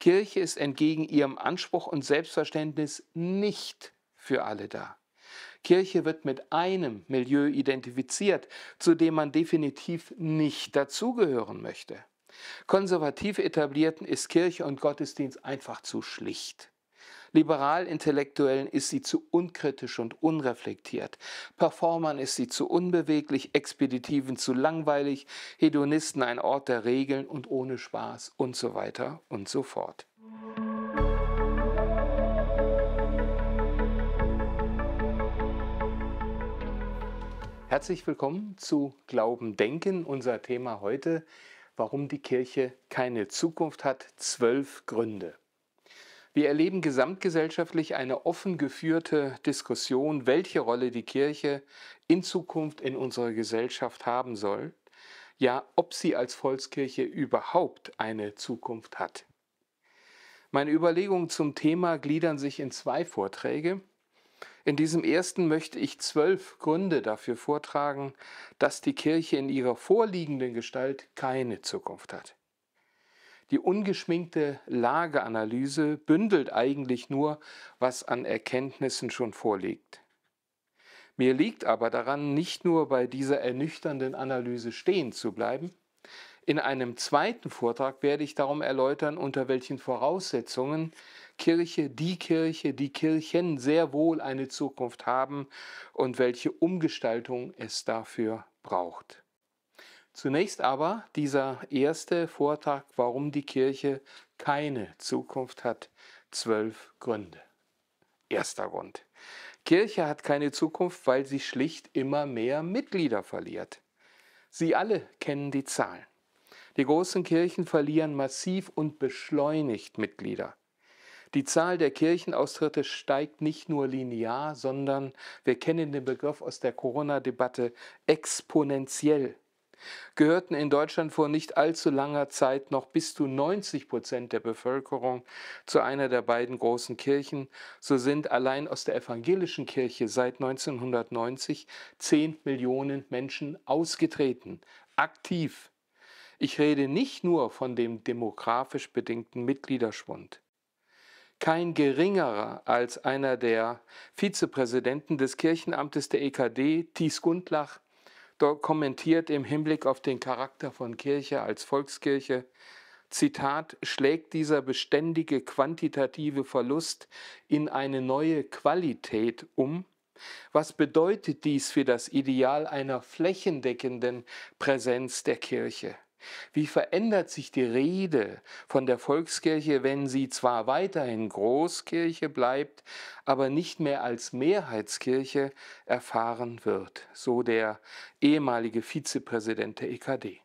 Kirche ist entgegen ihrem Anspruch und Selbstverständnis nicht für alle da. Kirche wird mit einem Milieu identifiziert, zu dem man definitiv nicht dazugehören möchte. Konservativ etablierten ist Kirche und Gottesdienst einfach zu schlicht. Liberal-Intellektuellen ist sie zu unkritisch und unreflektiert. Performern ist sie zu unbeweglich, Expeditiven zu langweilig, Hedonisten ein Ort der Regeln und ohne Spaß und so weiter und so fort. Herzlich willkommen zu Glauben Denken, unser Thema heute, warum die Kirche keine Zukunft hat, zwölf Gründe. Wir erleben gesamtgesellschaftlich eine offen geführte Diskussion, welche Rolle die Kirche in Zukunft in unserer Gesellschaft haben soll, ja ob sie als Volkskirche überhaupt eine Zukunft hat. Meine Überlegungen zum Thema gliedern sich in zwei Vorträge. In diesem ersten möchte ich zwölf Gründe dafür vortragen, dass die Kirche in ihrer vorliegenden Gestalt keine Zukunft hat. Die ungeschminkte Lageanalyse bündelt eigentlich nur, was an Erkenntnissen schon vorliegt. Mir liegt aber daran, nicht nur bei dieser ernüchternden Analyse stehen zu bleiben. In einem zweiten Vortrag werde ich darum erläutern, unter welchen Voraussetzungen Kirche, die Kirche, die Kirchen sehr wohl eine Zukunft haben und welche Umgestaltung es dafür braucht. Zunächst aber dieser erste Vortrag, warum die Kirche keine Zukunft hat. Zwölf Gründe. Erster Grund. Kirche hat keine Zukunft, weil sie schlicht immer mehr Mitglieder verliert. Sie alle kennen die Zahlen. Die großen Kirchen verlieren massiv und beschleunigt Mitglieder. Die Zahl der Kirchenaustritte steigt nicht nur linear, sondern wir kennen den Begriff aus der Corona-Debatte exponentiell gehörten in Deutschland vor nicht allzu langer Zeit noch bis zu 90 Prozent der Bevölkerung zu einer der beiden großen Kirchen, so sind allein aus der evangelischen Kirche seit 1990 10 Millionen Menschen ausgetreten, aktiv. Ich rede nicht nur von dem demografisch bedingten Mitgliederschwund. Kein geringerer als einer der Vizepräsidenten des Kirchenamtes der EKD, Thies Gundlach, kommentiert im Hinblick auf den Charakter von Kirche als Volkskirche, Zitat, schlägt dieser beständige quantitative Verlust in eine neue Qualität um? Was bedeutet dies für das Ideal einer flächendeckenden Präsenz der Kirche? Wie verändert sich die Rede von der Volkskirche, wenn sie zwar weiterhin Großkirche bleibt, aber nicht mehr als Mehrheitskirche erfahren wird, so der ehemalige Vizepräsident der EKD.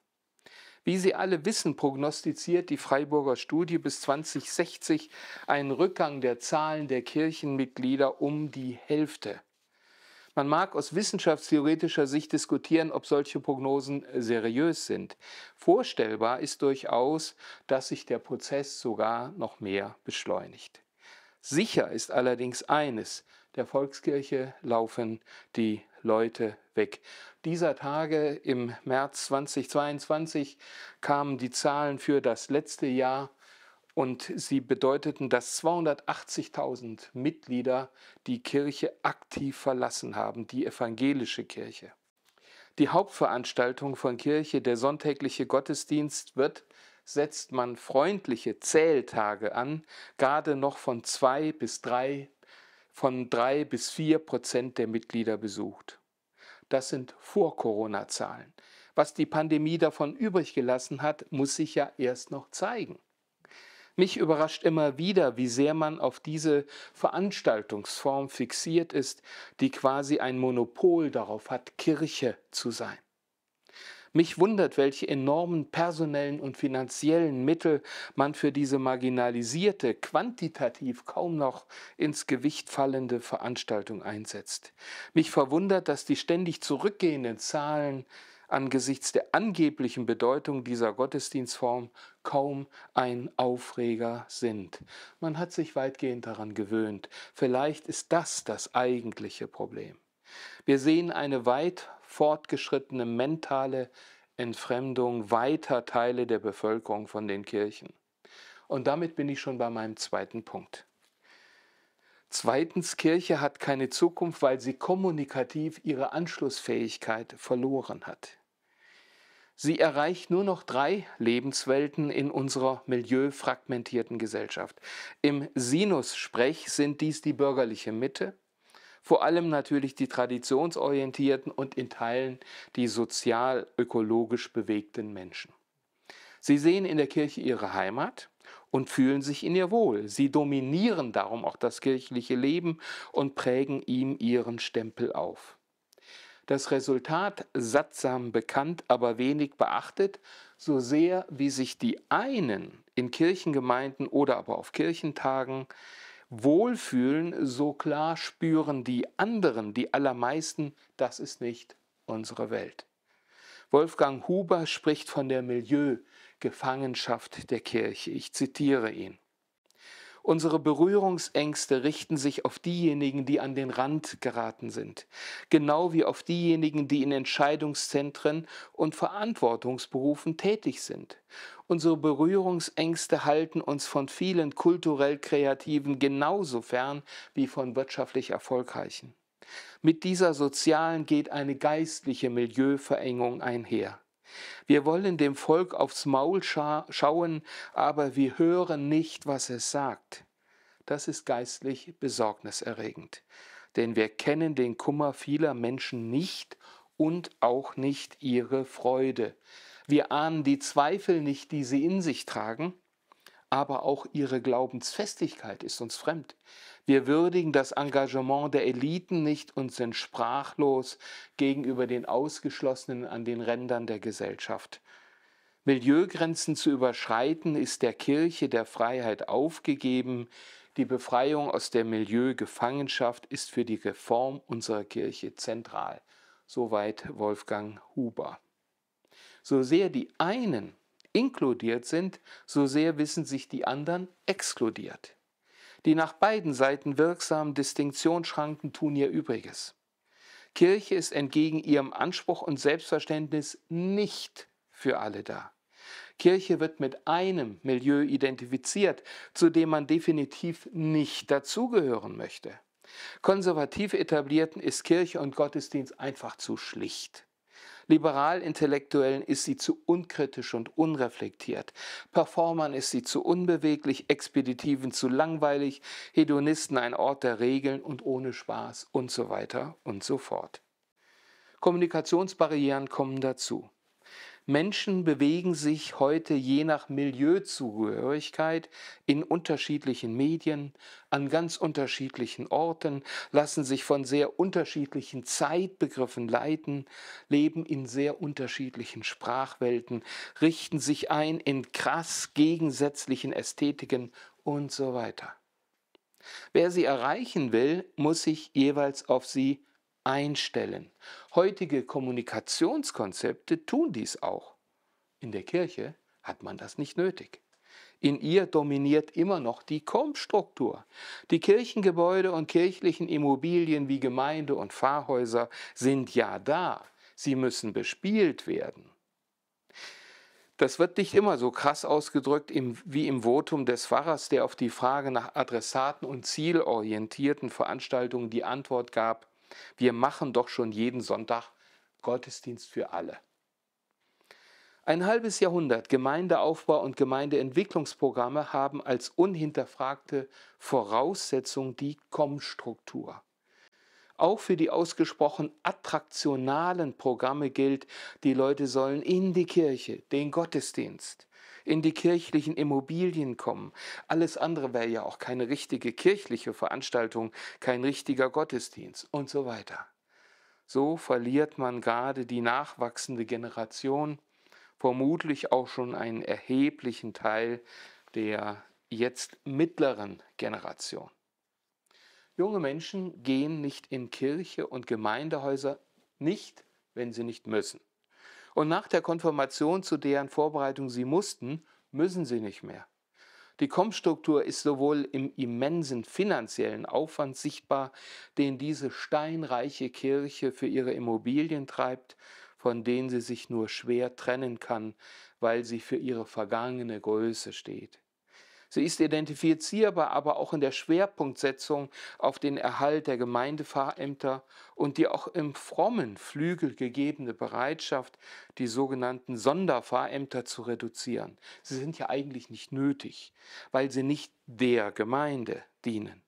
Wie Sie alle wissen, prognostiziert die Freiburger Studie bis 2060 einen Rückgang der Zahlen der Kirchenmitglieder um die Hälfte. Man mag aus wissenschaftstheoretischer Sicht diskutieren, ob solche Prognosen äh, seriös sind. Vorstellbar ist durchaus, dass sich der Prozess sogar noch mehr beschleunigt. Sicher ist allerdings eines, der Volkskirche laufen die Leute weg. Dieser Tage im März 2022 kamen die Zahlen für das letzte Jahr und sie bedeuteten, dass 280.000 Mitglieder die Kirche aktiv verlassen haben, die evangelische Kirche. Die Hauptveranstaltung von Kirche, der sonntägliche Gottesdienst, wird, setzt man freundliche Zähltage an, gerade noch von zwei bis drei, von drei bis vier Prozent der Mitglieder besucht. Das sind Vor-Corona-Zahlen. Was die Pandemie davon übrig gelassen hat, muss sich ja erst noch zeigen. Mich überrascht immer wieder, wie sehr man auf diese Veranstaltungsform fixiert ist, die quasi ein Monopol darauf hat, Kirche zu sein. Mich wundert, welche enormen personellen und finanziellen Mittel man für diese marginalisierte, quantitativ kaum noch ins Gewicht fallende Veranstaltung einsetzt. Mich verwundert, dass die ständig zurückgehenden Zahlen angesichts der angeblichen Bedeutung dieser Gottesdienstform kaum ein Aufreger sind. Man hat sich weitgehend daran gewöhnt. Vielleicht ist das das eigentliche Problem. Wir sehen eine weit fortgeschrittene mentale Entfremdung weiter Teile der Bevölkerung von den Kirchen. Und damit bin ich schon bei meinem zweiten Punkt. Zweitens, Kirche hat keine Zukunft, weil sie kommunikativ ihre Anschlussfähigkeit verloren hat. Sie erreicht nur noch drei Lebenswelten in unserer milieufragmentierten Gesellschaft. Im Sinus-Sprech sind dies die bürgerliche Mitte, vor allem natürlich die traditionsorientierten und in Teilen die sozial-ökologisch bewegten Menschen. Sie sehen in der Kirche ihre Heimat und fühlen sich in ihr wohl. Sie dominieren darum auch das kirchliche Leben und prägen ihm ihren Stempel auf. Das Resultat sattsam bekannt, aber wenig beachtet, so sehr wie sich die einen in Kirchengemeinden oder aber auf Kirchentagen wohlfühlen, so klar spüren die anderen, die allermeisten, das ist nicht unsere Welt. Wolfgang Huber spricht von der Milieugefangenschaft der Kirche. Ich zitiere ihn. Unsere Berührungsängste richten sich auf diejenigen, die an den Rand geraten sind, genau wie auf diejenigen, die in Entscheidungszentren und Verantwortungsberufen tätig sind. Unsere Berührungsängste halten uns von vielen kulturell Kreativen genauso fern wie von wirtschaftlich Erfolgreichen. Mit dieser sozialen geht eine geistliche Milieuverengung einher. Wir wollen dem Volk aufs Maul scha schauen, aber wir hören nicht, was es sagt. Das ist geistlich besorgniserregend, denn wir kennen den Kummer vieler Menschen nicht und auch nicht ihre Freude. Wir ahnen die Zweifel nicht, die sie in sich tragen, aber auch ihre Glaubensfestigkeit ist uns fremd. Wir würdigen das Engagement der Eliten nicht und sind sprachlos gegenüber den Ausgeschlossenen an den Rändern der Gesellschaft. Milieugrenzen zu überschreiten ist der Kirche der Freiheit aufgegeben. Die Befreiung aus der Milieugefangenschaft ist für die Reform unserer Kirche zentral. Soweit Wolfgang Huber. So sehr die einen inkludiert sind, so sehr wissen sich die anderen exkludiert. Die nach beiden Seiten wirksamen Distinktionsschranken tun ihr Übriges. Kirche ist entgegen ihrem Anspruch und Selbstverständnis nicht für alle da. Kirche wird mit einem Milieu identifiziert, zu dem man definitiv nicht dazugehören möchte. Konservativ etablierten ist Kirche und Gottesdienst einfach zu schlicht. Liberal-Intellektuellen ist sie zu unkritisch und unreflektiert. Performern ist sie zu unbeweglich, Expeditiven zu langweilig, Hedonisten ein Ort der Regeln und ohne Spaß und so weiter und so fort. Kommunikationsbarrieren kommen dazu. Menschen bewegen sich heute je nach Milieuzugehörigkeit in unterschiedlichen Medien, an ganz unterschiedlichen Orten, lassen sich von sehr unterschiedlichen Zeitbegriffen leiten, leben in sehr unterschiedlichen Sprachwelten, richten sich ein in krass gegensätzlichen Ästhetiken und so weiter. Wer sie erreichen will, muss sich jeweils auf sie einstellen. Heutige Kommunikationskonzepte tun dies auch. In der Kirche hat man das nicht nötig. In ihr dominiert immer noch die Kompstruktur. Die Kirchengebäude und kirchlichen Immobilien wie Gemeinde und Pfarrhäuser sind ja da. Sie müssen bespielt werden. Das wird nicht immer so krass ausgedrückt wie im Votum des Pfarrers, der auf die Frage nach Adressaten und zielorientierten Veranstaltungen die Antwort gab, wir machen doch schon jeden Sonntag Gottesdienst für alle. Ein halbes Jahrhundert Gemeindeaufbau und Gemeindeentwicklungsprogramme haben als unhinterfragte Voraussetzung die Kommstruktur. Auch für die ausgesprochen attraktionalen Programme gilt, die Leute sollen in die Kirche, den Gottesdienst, in die kirchlichen Immobilien kommen. Alles andere wäre ja auch keine richtige kirchliche Veranstaltung, kein richtiger Gottesdienst und so weiter. So verliert man gerade die nachwachsende Generation vermutlich auch schon einen erheblichen Teil der jetzt mittleren Generation. Junge Menschen gehen nicht in Kirche und Gemeindehäuser, nicht, wenn sie nicht müssen. Und nach der Konfirmation, zu deren Vorbereitung sie mussten, müssen sie nicht mehr. Die Kommstruktur ist sowohl im immensen finanziellen Aufwand sichtbar, den diese steinreiche Kirche für ihre Immobilien treibt, von denen sie sich nur schwer trennen kann, weil sie für ihre vergangene Größe steht. Sie ist identifizierbar, aber auch in der Schwerpunktsetzung auf den Erhalt der Gemeindefahrämter und die auch im frommen Flügel gegebene Bereitschaft, die sogenannten Sonderfahrämter zu reduzieren. Sie sind ja eigentlich nicht nötig, weil sie nicht der Gemeinde dienen.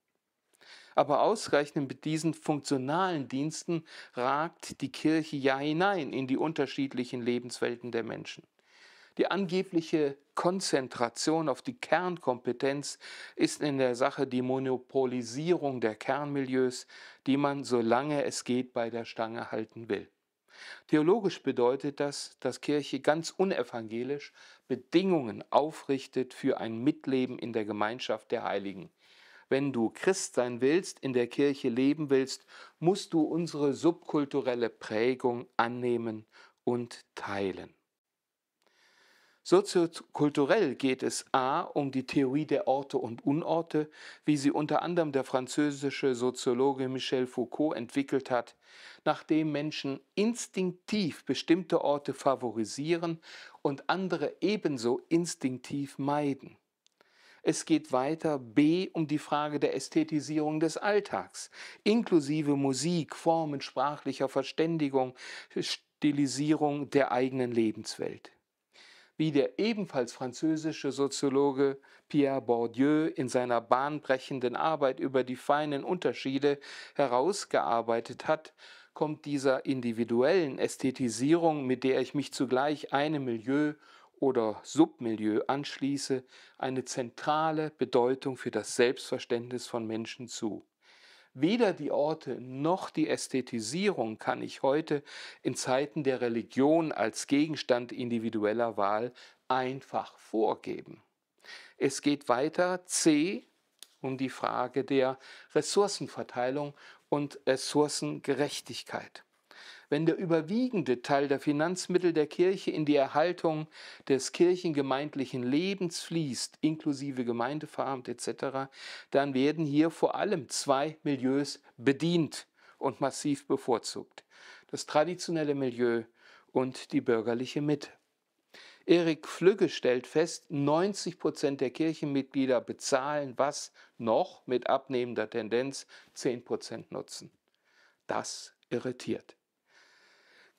Aber ausreichend mit diesen funktionalen Diensten ragt die Kirche ja hinein in die unterschiedlichen Lebenswelten der Menschen. Die angebliche Konzentration auf die Kernkompetenz ist in der Sache die Monopolisierung der Kernmilieus, die man, solange es geht, bei der Stange halten will. Theologisch bedeutet das, dass Kirche ganz unevangelisch Bedingungen aufrichtet für ein Mitleben in der Gemeinschaft der Heiligen. Wenn du Christ sein willst, in der Kirche leben willst, musst du unsere subkulturelle Prägung annehmen und teilen. Soziokulturell geht es a. um die Theorie der Orte und Unorte, wie sie unter anderem der französische Soziologe Michel Foucault entwickelt hat, nachdem Menschen instinktiv bestimmte Orte favorisieren und andere ebenso instinktiv meiden. Es geht weiter b. um die Frage der Ästhetisierung des Alltags, inklusive Musik, Formen sprachlicher Verständigung, Stilisierung der eigenen Lebenswelt wie der ebenfalls französische Soziologe Pierre Bourdieu in seiner bahnbrechenden Arbeit über die feinen Unterschiede herausgearbeitet hat, kommt dieser individuellen Ästhetisierung, mit der ich mich zugleich einem Milieu oder Submilieu anschließe, eine zentrale Bedeutung für das Selbstverständnis von Menschen zu. Weder die Orte noch die Ästhetisierung kann ich heute in Zeiten der Religion als Gegenstand individueller Wahl einfach vorgeben. Es geht weiter C um die Frage der Ressourcenverteilung und Ressourcengerechtigkeit wenn der überwiegende Teil der Finanzmittel der Kirche in die Erhaltung des kirchengemeindlichen Lebens fließt, inklusive Gemeindefarmt etc., dann werden hier vor allem zwei Milieus bedient und massiv bevorzugt. Das traditionelle Milieu und die bürgerliche Mitte. Erik Flügge stellt fest, 90 Prozent der Kirchenmitglieder bezahlen, was noch mit abnehmender Tendenz 10 Prozent nutzen. Das irritiert.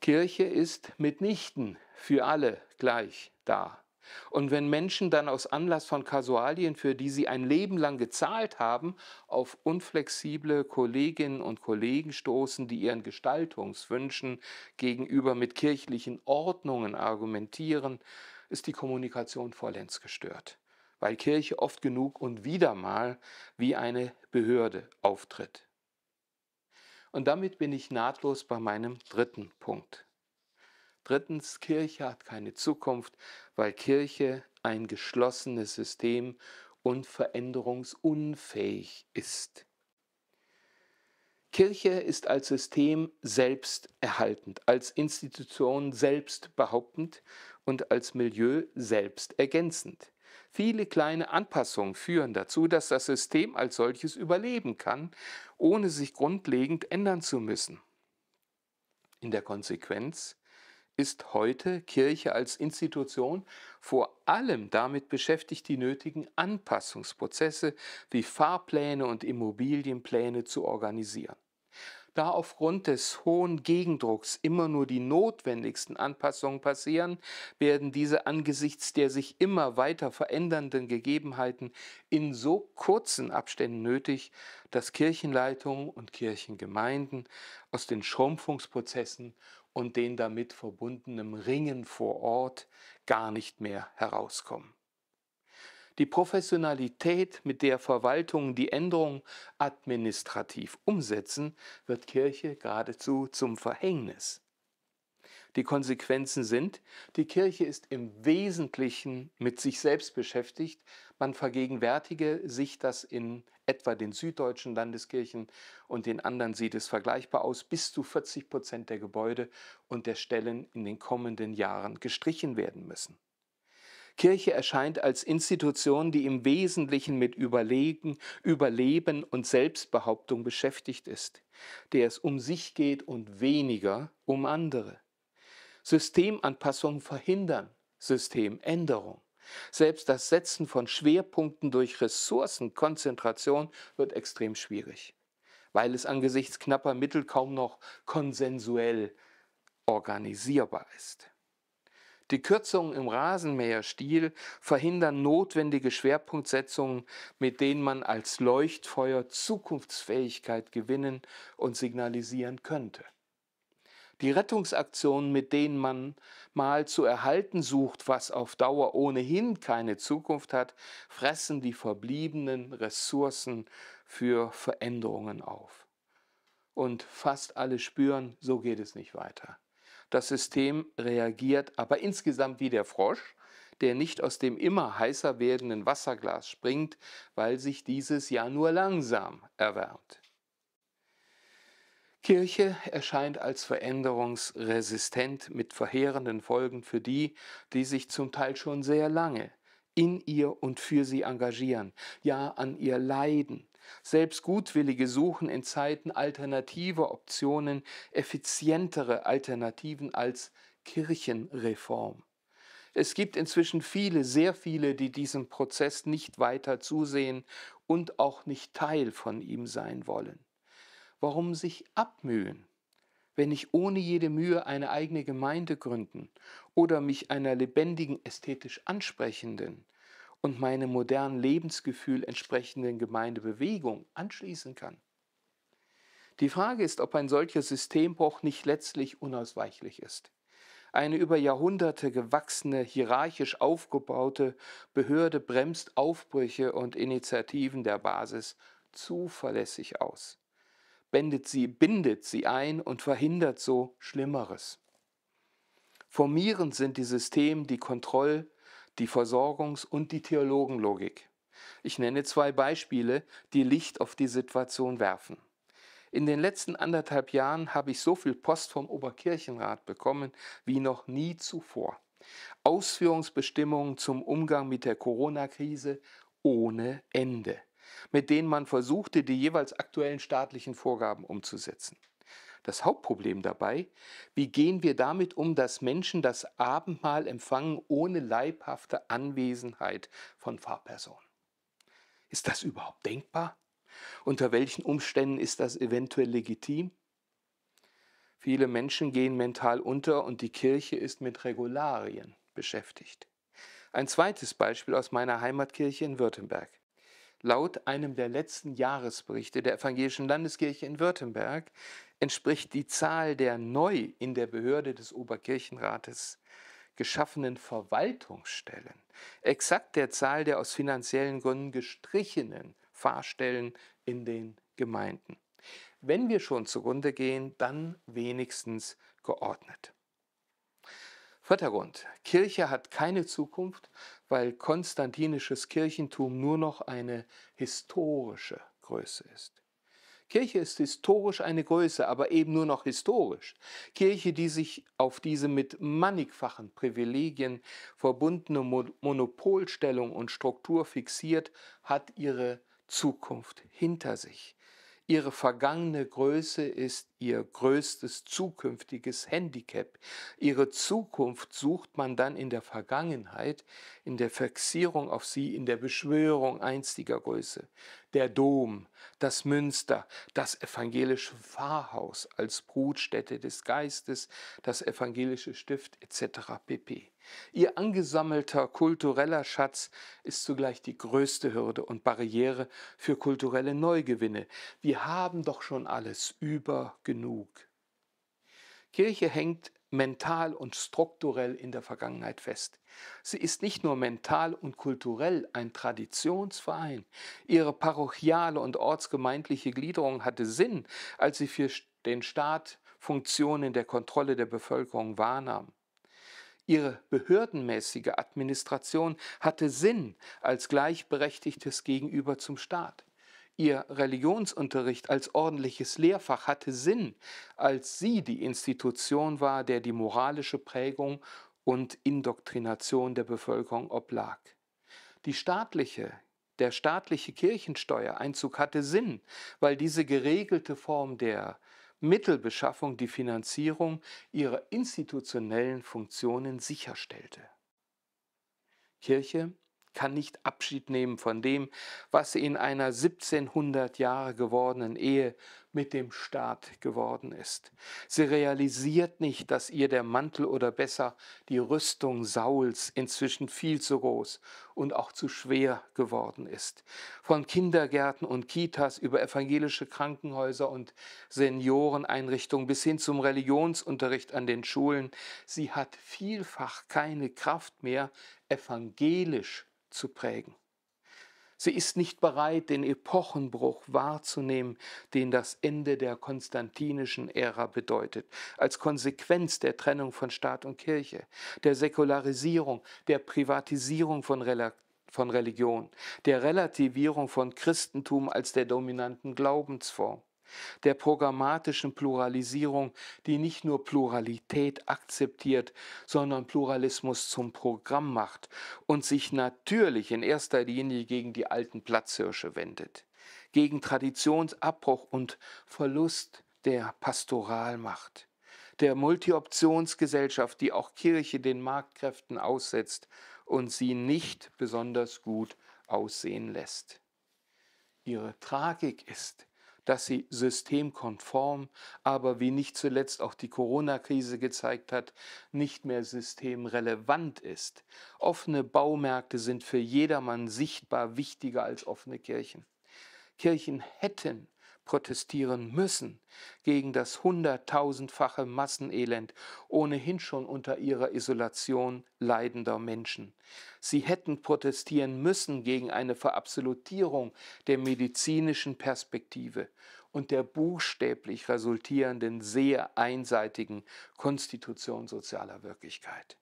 Kirche ist mitnichten für alle gleich da. Und wenn Menschen dann aus Anlass von Kasualien, für die sie ein Leben lang gezahlt haben, auf unflexible Kolleginnen und Kollegen stoßen, die ihren Gestaltungswünschen gegenüber mit kirchlichen Ordnungen argumentieren, ist die Kommunikation vollends gestört, weil Kirche oft genug und wieder mal wie eine Behörde auftritt. Und damit bin ich nahtlos bei meinem dritten Punkt. Drittens, Kirche hat keine Zukunft, weil Kirche ein geschlossenes System und veränderungsunfähig ist. Kirche ist als System selbsterhaltend, als Institution selbstbehauptend und als Milieu selbst ergänzend. Viele kleine Anpassungen führen dazu, dass das System als solches überleben kann, ohne sich grundlegend ändern zu müssen. In der Konsequenz ist heute Kirche als Institution vor allem damit beschäftigt, die nötigen Anpassungsprozesse wie Fahrpläne und Immobilienpläne zu organisieren. Da aufgrund des hohen Gegendrucks immer nur die notwendigsten Anpassungen passieren, werden diese angesichts der sich immer weiter verändernden Gegebenheiten in so kurzen Abständen nötig, dass Kirchenleitungen und Kirchengemeinden aus den Schrumpfungsprozessen und den damit verbundenen Ringen vor Ort gar nicht mehr herauskommen die Professionalität, mit der Verwaltungen die Änderungen administrativ umsetzen, wird Kirche geradezu zum Verhängnis. Die Konsequenzen sind, die Kirche ist im Wesentlichen mit sich selbst beschäftigt. Man vergegenwärtige sich das in etwa den süddeutschen Landeskirchen und den anderen sieht es vergleichbar aus. Bis zu 40 Prozent der Gebäude und der Stellen in den kommenden Jahren gestrichen werden müssen. Kirche erscheint als Institution, die im Wesentlichen mit Überlegen, Überleben und Selbstbehauptung beschäftigt ist, der es um sich geht und weniger um andere. Systemanpassung verhindern, Systemänderung. Selbst das Setzen von Schwerpunkten durch Ressourcenkonzentration wird extrem schwierig, weil es angesichts knapper Mittel kaum noch konsensuell organisierbar ist. Die Kürzungen im Rasenmäherstiel verhindern notwendige Schwerpunktsetzungen, mit denen man als Leuchtfeuer Zukunftsfähigkeit gewinnen und signalisieren könnte. Die Rettungsaktionen, mit denen man mal zu erhalten sucht, was auf Dauer ohnehin keine Zukunft hat, fressen die verbliebenen Ressourcen für Veränderungen auf. Und fast alle spüren, so geht es nicht weiter. Das System reagiert aber insgesamt wie der Frosch, der nicht aus dem immer heißer werdenden Wasserglas springt, weil sich dieses ja nur langsam erwärmt. Kirche erscheint als veränderungsresistent mit verheerenden Folgen für die, die sich zum Teil schon sehr lange in ihr und für sie engagieren, ja an ihr leiden, selbst Gutwillige suchen in Zeiten alternativer Optionen, effizientere Alternativen als Kirchenreform. Es gibt inzwischen viele, sehr viele, die diesem Prozess nicht weiter zusehen und auch nicht Teil von ihm sein wollen. Warum sich abmühen? wenn ich ohne jede Mühe eine eigene Gemeinde gründen oder mich einer lebendigen, ästhetisch ansprechenden, und meinem modernen Lebensgefühl entsprechenden Gemeindebewegung anschließen kann. Die Frage ist, ob ein solcher Systembruch nicht letztlich unausweichlich ist. Eine über Jahrhunderte gewachsene, hierarchisch aufgebaute Behörde bremst Aufbrüche und Initiativen der Basis zuverlässig aus, bindet sie, bindet sie ein und verhindert so Schlimmeres. Formierend sind die Systeme, die Kontroll- die Versorgungs- und die Theologenlogik. Ich nenne zwei Beispiele, die Licht auf die Situation werfen. In den letzten anderthalb Jahren habe ich so viel Post vom Oberkirchenrat bekommen wie noch nie zuvor. Ausführungsbestimmungen zum Umgang mit der Corona-Krise ohne Ende, mit denen man versuchte, die jeweils aktuellen staatlichen Vorgaben umzusetzen das Hauptproblem dabei, wie gehen wir damit um, dass Menschen das Abendmahl empfangen ohne leibhafte Anwesenheit von Fahrpersonen? Ist das überhaupt denkbar? Unter welchen Umständen ist das eventuell legitim? Viele Menschen gehen mental unter und die Kirche ist mit Regularien beschäftigt. Ein zweites Beispiel aus meiner Heimatkirche in Württemberg. Laut einem der letzten Jahresberichte der Evangelischen Landeskirche in Württemberg entspricht die Zahl der neu in der Behörde des Oberkirchenrates geschaffenen Verwaltungsstellen exakt der Zahl der aus finanziellen Gründen gestrichenen Fahrstellen in den Gemeinden. Wenn wir schon zugrunde gehen, dann wenigstens geordnet. Vierter Grund. Kirche hat keine Zukunft, weil konstantinisches Kirchentum nur noch eine historische Größe ist. Kirche ist historisch eine Größe, aber eben nur noch historisch. Kirche, die sich auf diese mit mannigfachen Privilegien verbundene Monopolstellung und Struktur fixiert, hat ihre Zukunft hinter sich. Ihre vergangene Größe ist Ihr größtes zukünftiges Handicap. Ihre Zukunft sucht man dann in der Vergangenheit, in der Fixierung auf sie, in der Beschwörung einstiger Größe. Der Dom, das Münster, das evangelische Pfarrhaus als Brutstätte des Geistes, das evangelische Stift etc. pp. Ihr angesammelter kultureller Schatz ist zugleich die größte Hürde und Barriere für kulturelle Neugewinne. Wir haben doch schon alles über genug. Kirche hängt mental und strukturell in der Vergangenheit fest. Sie ist nicht nur mental und kulturell ein Traditionsverein. Ihre parochiale und ortsgemeindliche Gliederung hatte Sinn, als sie für den Staat Funktionen der Kontrolle der Bevölkerung wahrnahm. Ihre behördenmäßige Administration hatte Sinn als gleichberechtigtes Gegenüber zum Staat. Ihr Religionsunterricht als ordentliches Lehrfach hatte Sinn, als sie die Institution war, der die moralische Prägung und Indoktrination der Bevölkerung oblag. Die staatliche, der staatliche Kirchensteuereinzug hatte Sinn, weil diese geregelte Form der Mittelbeschaffung die Finanzierung ihrer institutionellen Funktionen sicherstellte. Kirche kann nicht Abschied nehmen von dem, was sie in einer 1700 Jahre gewordenen Ehe mit dem Staat geworden ist. Sie realisiert nicht, dass ihr der Mantel oder besser die Rüstung Sauls inzwischen viel zu groß und auch zu schwer geworden ist. Von Kindergärten und Kitas über evangelische Krankenhäuser und Senioreneinrichtungen bis hin zum Religionsunterricht an den Schulen, sie hat vielfach keine Kraft mehr, evangelisch zu prägen. Sie ist nicht bereit, den Epochenbruch wahrzunehmen, den das Ende der konstantinischen Ära bedeutet, als Konsequenz der Trennung von Staat und Kirche, der Säkularisierung, der Privatisierung von Religionen von Religion, der Relativierung von Christentum als der dominanten Glaubensform der programmatischen Pluralisierung, die nicht nur Pluralität akzeptiert, sondern Pluralismus zum Programm macht und sich natürlich in erster Linie gegen die alten Platzhirsche wendet, gegen Traditionsabbruch und Verlust der Pastoralmacht, der Multioptionsgesellschaft, die auch Kirche den Marktkräften aussetzt und sie nicht besonders gut aussehen lässt. Ihre Tragik ist, dass sie systemkonform, aber wie nicht zuletzt auch die Corona-Krise gezeigt hat, nicht mehr systemrelevant ist. Offene Baumärkte sind für jedermann sichtbar wichtiger als offene Kirchen. Kirchen hätten protestieren müssen gegen das hunderttausendfache Massenelend ohnehin schon unter ihrer Isolation leidender Menschen. Sie hätten protestieren müssen gegen eine Verabsolutierung der medizinischen Perspektive und der buchstäblich resultierenden sehr einseitigen Konstitution sozialer Wirklichkeit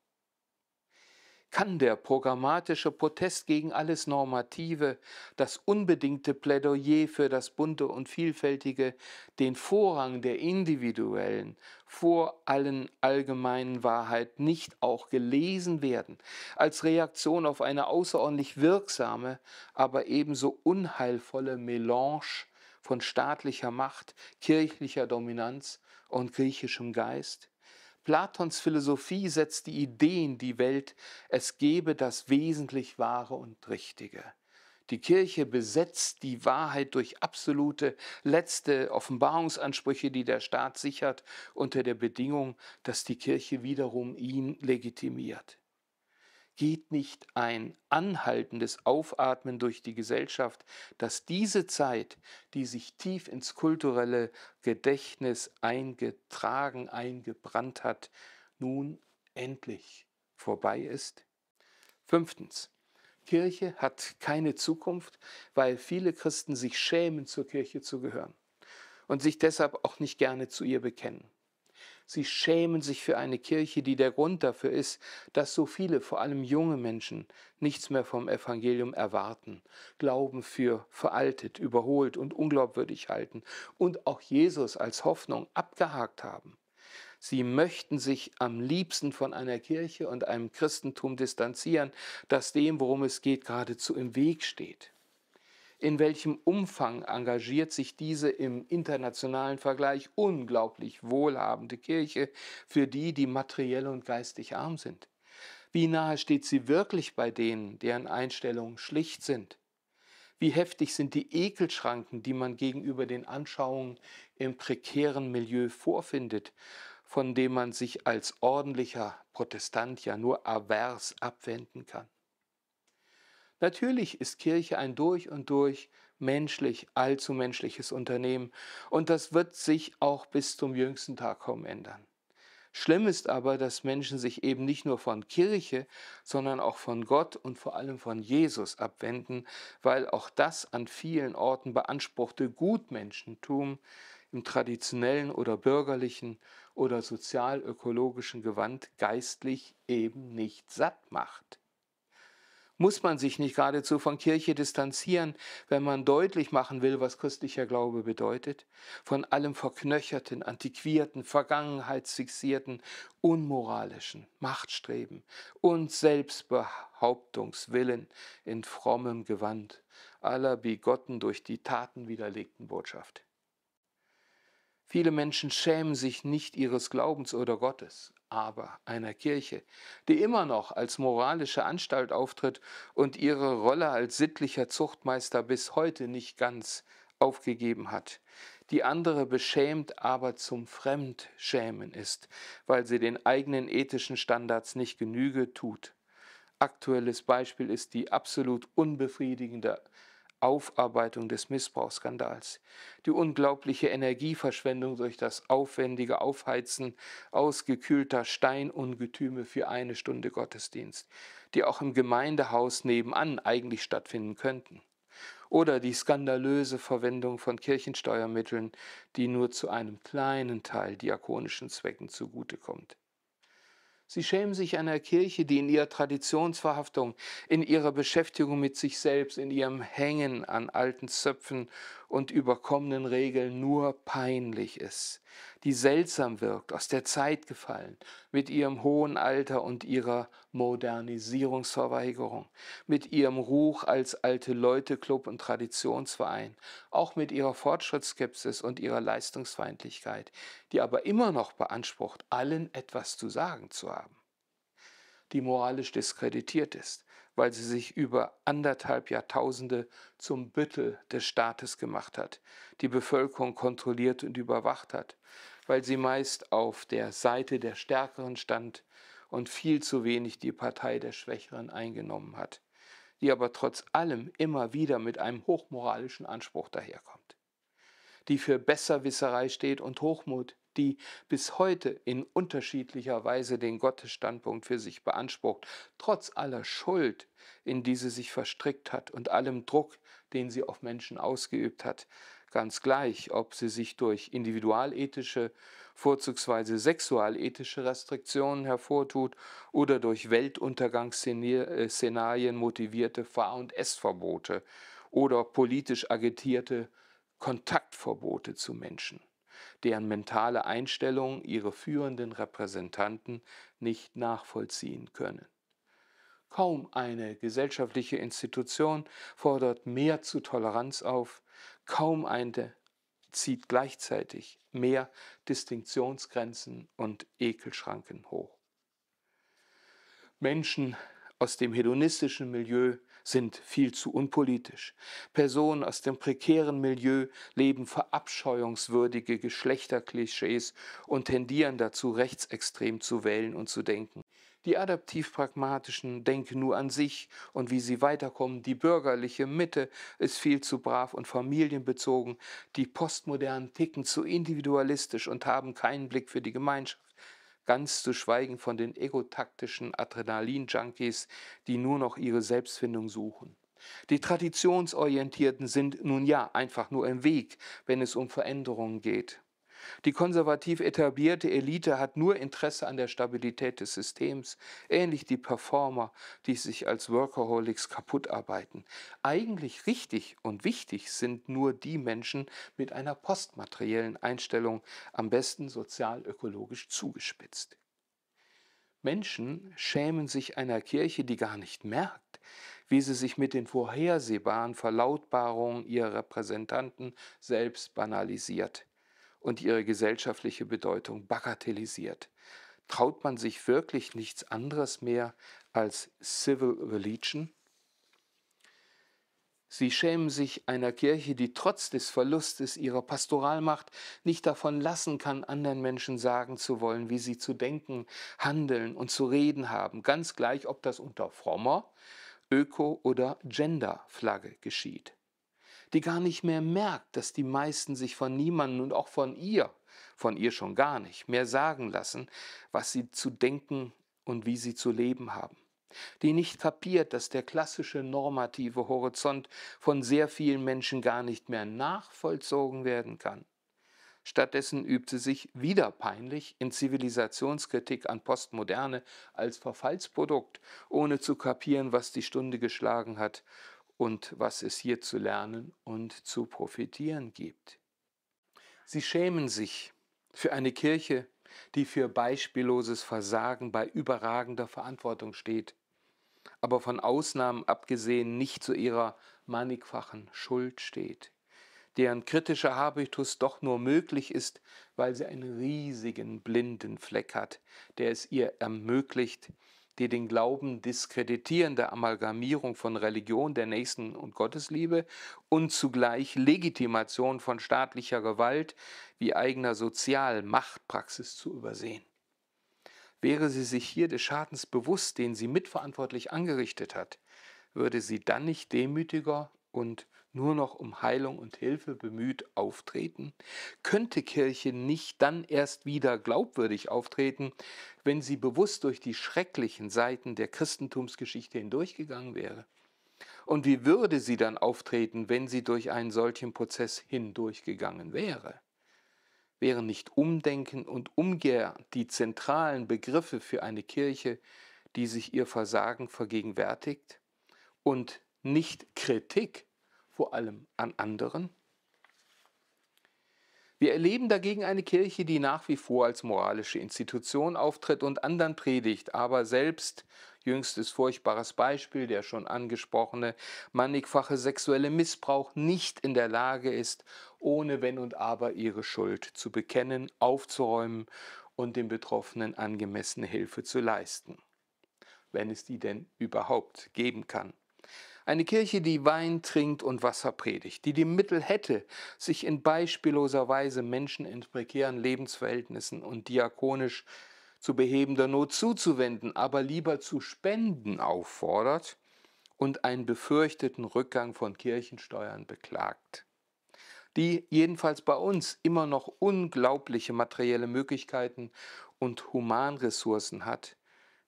kann der programmatische Protest gegen alles Normative, das unbedingte Plädoyer für das Bunte und Vielfältige, den Vorrang der individuellen vor allen allgemeinen Wahrheit nicht auch gelesen werden, als Reaktion auf eine außerordentlich wirksame, aber ebenso unheilvolle Melange von staatlicher Macht, kirchlicher Dominanz und griechischem Geist? Platons Philosophie setzt die Idee in die Welt, es gebe das Wesentlich Wahre und Richtige. Die Kirche besetzt die Wahrheit durch absolute letzte Offenbarungsansprüche, die der Staat sichert, unter der Bedingung, dass die Kirche wiederum ihn legitimiert geht nicht ein anhaltendes Aufatmen durch die Gesellschaft, dass diese Zeit, die sich tief ins kulturelle Gedächtnis eingetragen, eingebrannt hat, nun endlich vorbei ist? Fünftens. Kirche hat keine Zukunft, weil viele Christen sich schämen, zur Kirche zu gehören und sich deshalb auch nicht gerne zu ihr bekennen. Sie schämen sich für eine Kirche, die der Grund dafür ist, dass so viele, vor allem junge Menschen, nichts mehr vom Evangelium erwarten, Glauben für veraltet, überholt und unglaubwürdig halten und auch Jesus als Hoffnung abgehakt haben. Sie möchten sich am liebsten von einer Kirche und einem Christentum distanzieren, das dem, worum es geht, geradezu im Weg steht in welchem Umfang engagiert sich diese im internationalen Vergleich unglaublich wohlhabende Kirche für die, die materiell und geistig arm sind? Wie nahe steht sie wirklich bei denen, deren Einstellungen schlicht sind? Wie heftig sind die Ekelschranken, die man gegenüber den Anschauungen im prekären Milieu vorfindet, von dem man sich als ordentlicher Protestant ja nur avers abwenden kann? Natürlich ist Kirche ein durch und durch menschlich, allzu menschliches Unternehmen und das wird sich auch bis zum jüngsten Tag kaum ändern. Schlimm ist aber, dass Menschen sich eben nicht nur von Kirche, sondern auch von Gott und vor allem von Jesus abwenden, weil auch das an vielen Orten beanspruchte Gutmenschentum im traditionellen oder bürgerlichen oder sozialökologischen Gewand geistlich eben nicht satt macht. Muss man sich nicht geradezu von Kirche distanzieren, wenn man deutlich machen will, was christlicher Glaube bedeutet? Von allem Verknöcherten, Antiquierten, Vergangenheitsfixierten, Unmoralischen, Machtstreben und Selbstbehauptungswillen in frommem Gewand aller bigotten, durch die Taten widerlegten Botschaft. Viele Menschen schämen sich nicht ihres Glaubens oder Gottes aber einer Kirche, die immer noch als moralische Anstalt auftritt und ihre Rolle als sittlicher Zuchtmeister bis heute nicht ganz aufgegeben hat, die andere beschämt, aber zum Fremdschämen ist, weil sie den eigenen ethischen Standards nicht Genüge tut. Aktuelles Beispiel ist die absolut unbefriedigende Aufarbeitung des Missbrauchsskandals, die unglaubliche Energieverschwendung durch das aufwendige Aufheizen ausgekühlter Steinungetüme für eine Stunde Gottesdienst, die auch im Gemeindehaus nebenan eigentlich stattfinden könnten, oder die skandalöse Verwendung von Kirchensteuermitteln, die nur zu einem kleinen Teil diakonischen Zwecken zugutekommt. Sie schämen sich einer Kirche, die in ihrer Traditionsverhaftung, in ihrer Beschäftigung mit sich selbst, in ihrem Hängen an alten Zöpfen und überkommenen Regeln nur peinlich ist, die seltsam wirkt, aus der Zeit gefallen, mit ihrem hohen Alter und ihrer Modernisierungsverweigerung, mit ihrem Ruch als alte Leute-Club und Traditionsverein, auch mit ihrer Fortschrittsskepsis und ihrer Leistungsfeindlichkeit, die aber immer noch beansprucht, allen etwas zu sagen zu haben, die moralisch diskreditiert ist, weil sie sich über anderthalb Jahrtausende zum Büttel des Staates gemacht hat, die Bevölkerung kontrolliert und überwacht hat, weil sie meist auf der Seite der Stärkeren stand und viel zu wenig die Partei der Schwächeren eingenommen hat, die aber trotz allem immer wieder mit einem hochmoralischen Anspruch daherkommt, die für Besserwisserei steht und Hochmut, die bis heute in unterschiedlicher Weise den Gottesstandpunkt für sich beansprucht, trotz aller Schuld, in die sie sich verstrickt hat und allem Druck, den sie auf Menschen ausgeübt hat, ganz gleich, ob sie sich durch individualethische, vorzugsweise sexualethische Restriktionen hervortut oder durch Weltuntergangsszenarien motivierte Fahr- und Essverbote oder politisch agitierte Kontaktverbote zu Menschen deren mentale Einstellung ihre führenden Repräsentanten nicht nachvollziehen können. Kaum eine gesellschaftliche Institution fordert mehr zu Toleranz auf, kaum eine zieht gleichzeitig mehr Distinktionsgrenzen und Ekelschranken hoch. Menschen aus dem hedonistischen Milieu sind viel zu unpolitisch. Personen aus dem prekären Milieu leben verabscheuungswürdige Geschlechterklischees und tendieren dazu, rechtsextrem zu wählen und zu denken. Die adaptiv-pragmatischen denken nur an sich und wie sie weiterkommen. Die bürgerliche Mitte ist viel zu brav und familienbezogen. Die Postmodernen ticken zu individualistisch und haben keinen Blick für die Gemeinschaft ganz zu schweigen von den egotaktischen Adrenalin-Junkies, die nur noch ihre Selbstfindung suchen. Die Traditionsorientierten sind nun ja einfach nur im Weg, wenn es um Veränderungen geht. Die konservativ etablierte Elite hat nur Interesse an der Stabilität des Systems, ähnlich die Performer, die sich als Workaholics kaputt arbeiten. Eigentlich richtig und wichtig sind nur die Menschen mit einer postmateriellen Einstellung, am besten sozial-ökologisch zugespitzt. Menschen schämen sich einer Kirche, die gar nicht merkt, wie sie sich mit den vorhersehbaren Verlautbarungen ihrer Repräsentanten selbst banalisiert und ihre gesellschaftliche Bedeutung bagatellisiert. Traut man sich wirklich nichts anderes mehr als Civil Religion? Sie schämen sich einer Kirche, die trotz des Verlustes ihrer Pastoralmacht nicht davon lassen kann, anderen Menschen sagen zu wollen, wie sie zu denken, handeln und zu reden haben, ganz gleich, ob das unter frommer, Öko- oder Genderflagge geschieht die gar nicht mehr merkt, dass die meisten sich von niemandem und auch von ihr, von ihr schon gar nicht, mehr sagen lassen, was sie zu denken und wie sie zu leben haben. Die nicht kapiert, dass der klassische normative Horizont von sehr vielen Menschen gar nicht mehr nachvollzogen werden kann. Stattdessen übt sie sich wieder peinlich in Zivilisationskritik an Postmoderne als Verfallsprodukt, ohne zu kapieren, was die Stunde geschlagen hat und was es hier zu lernen und zu profitieren gibt. Sie schämen sich für eine Kirche, die für beispielloses Versagen bei überragender Verantwortung steht, aber von Ausnahmen abgesehen nicht zu ihrer mannigfachen Schuld steht, deren kritischer Habitus doch nur möglich ist, weil sie einen riesigen blinden Fleck hat, der es ihr ermöglicht, die den Glauben diskreditieren der Amalgamierung von Religion, der Nächsten und Gottesliebe und zugleich Legitimation von staatlicher Gewalt wie eigener Sozialmachtpraxis zu übersehen. Wäre sie sich hier des Schadens bewusst, den sie mitverantwortlich angerichtet hat, würde sie dann nicht demütiger und nur noch um Heilung und Hilfe bemüht auftreten? Könnte Kirche nicht dann erst wieder glaubwürdig auftreten, wenn sie bewusst durch die schrecklichen Seiten der Christentumsgeschichte hindurchgegangen wäre? Und wie würde sie dann auftreten, wenn sie durch einen solchen Prozess hindurchgegangen wäre? Wären nicht Umdenken und Umkehr die zentralen Begriffe für eine Kirche, die sich ihr Versagen vergegenwärtigt? Und nicht Kritik, vor allem an anderen? Wir erleben dagegen eine Kirche, die nach wie vor als moralische Institution auftritt und anderen predigt, aber selbst jüngstes furchtbares Beispiel, der schon angesprochene mannigfache sexuelle Missbrauch nicht in der Lage ist, ohne wenn und aber ihre Schuld zu bekennen, aufzuräumen und den Betroffenen angemessene Hilfe zu leisten, wenn es die denn überhaupt geben kann. Eine Kirche, die Wein trinkt und Wasser predigt, die die Mittel hätte, sich in beispielloser Weise Menschen in prekären Lebensverhältnissen und diakonisch zu behebender Not zuzuwenden, aber lieber zu spenden auffordert und einen befürchteten Rückgang von Kirchensteuern beklagt die jedenfalls bei uns immer noch unglaubliche materielle Möglichkeiten und Humanressourcen hat,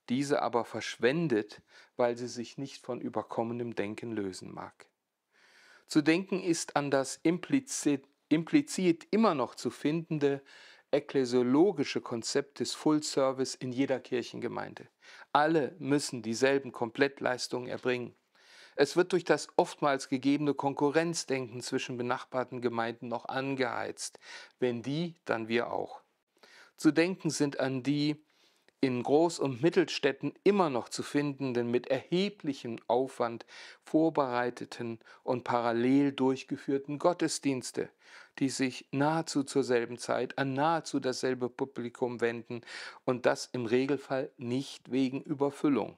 diese aber verschwendet, weil sie sich nicht von überkommenem Denken lösen mag. Zu denken ist an das implizit, implizit immer noch zu findende ekklesiologische Konzept des Full Service in jeder Kirchengemeinde. Alle müssen dieselben Komplettleistungen erbringen. Es wird durch das oftmals gegebene Konkurrenzdenken zwischen benachbarten Gemeinden noch angeheizt. Wenn die, dann wir auch. Zu denken sind an die in Groß- und Mittelstädten immer noch zu findenden, mit erheblichem Aufwand vorbereiteten und parallel durchgeführten Gottesdienste, die sich nahezu zur selben Zeit an nahezu dasselbe Publikum wenden und das im Regelfall nicht wegen Überfüllung.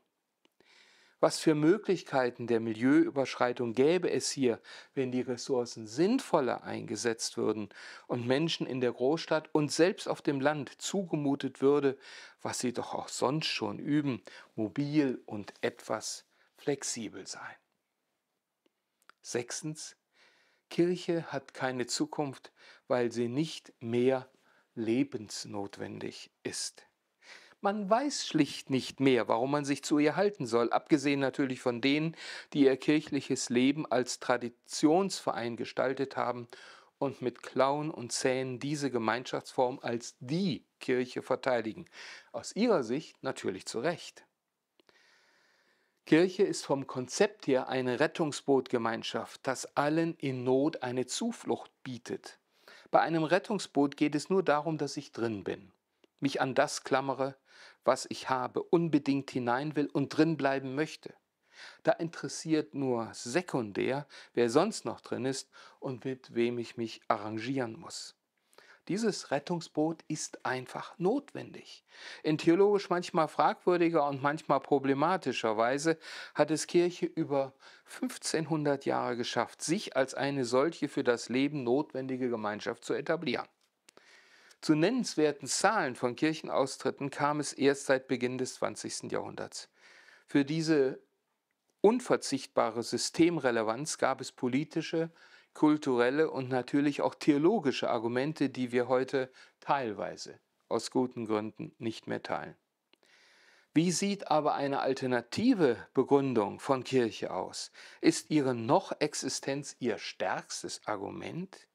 Was für Möglichkeiten der Milieuüberschreitung gäbe es hier, wenn die Ressourcen sinnvoller eingesetzt würden und Menschen in der Großstadt und selbst auf dem Land zugemutet würde, was sie doch auch sonst schon üben, mobil und etwas flexibel sein. Sechstens. Kirche hat keine Zukunft, weil sie nicht mehr lebensnotwendig ist. Man weiß schlicht nicht mehr, warum man sich zu ihr halten soll, abgesehen natürlich von denen, die ihr kirchliches Leben als Traditionsverein gestaltet haben und mit Klauen und Zähnen diese Gemeinschaftsform als die Kirche verteidigen. Aus ihrer Sicht natürlich zu Recht. Kirche ist vom Konzept her eine Rettungsbootgemeinschaft, das allen in Not eine Zuflucht bietet. Bei einem Rettungsboot geht es nur darum, dass ich drin bin, mich an das klammere, was ich habe, unbedingt hinein will und drin bleiben möchte. Da interessiert nur sekundär, wer sonst noch drin ist und mit wem ich mich arrangieren muss. Dieses Rettungsboot ist einfach notwendig. In theologisch manchmal fragwürdiger und manchmal problematischer Weise hat es Kirche über 1500 Jahre geschafft, sich als eine solche für das Leben notwendige Gemeinschaft zu etablieren. Zu nennenswerten Zahlen von Kirchenaustritten kam es erst seit Beginn des 20. Jahrhunderts. Für diese unverzichtbare Systemrelevanz gab es politische, kulturelle und natürlich auch theologische Argumente, die wir heute teilweise aus guten Gründen nicht mehr teilen. Wie sieht aber eine alternative Begründung von Kirche aus? Ist ihre noch Existenz ihr stärkstes Argument?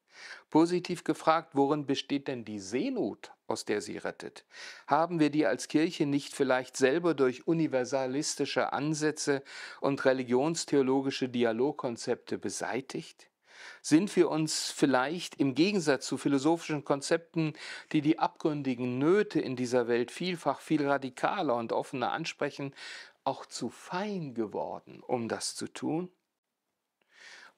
Positiv gefragt, worin besteht denn die Seenot, aus der sie rettet? Haben wir die als Kirche nicht vielleicht selber durch universalistische Ansätze und religionstheologische Dialogkonzepte beseitigt? Sind wir uns vielleicht im Gegensatz zu philosophischen Konzepten, die die abgründigen Nöte in dieser Welt vielfach viel radikaler und offener ansprechen, auch zu fein geworden, um das zu tun?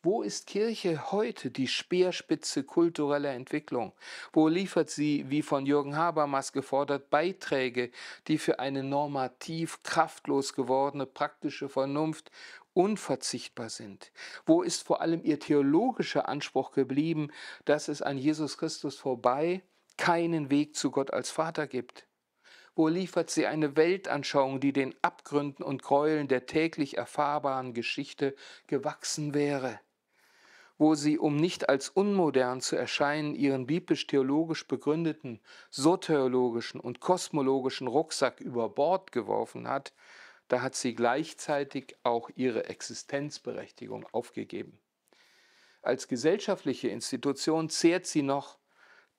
Wo ist Kirche heute die Speerspitze kultureller Entwicklung? Wo liefert sie, wie von Jürgen Habermas gefordert, Beiträge, die für eine normativ kraftlos gewordene praktische Vernunft unverzichtbar sind? Wo ist vor allem ihr theologischer Anspruch geblieben, dass es an Jesus Christus vorbei keinen Weg zu Gott als Vater gibt? Wo liefert sie eine Weltanschauung, die den Abgründen und Gräueln der täglich erfahrbaren Geschichte gewachsen wäre? wo sie, um nicht als unmodern zu erscheinen, ihren biblisch-theologisch begründeten, soteriologischen und kosmologischen Rucksack über Bord geworfen hat, da hat sie gleichzeitig auch ihre Existenzberechtigung aufgegeben. Als gesellschaftliche Institution zehrt sie noch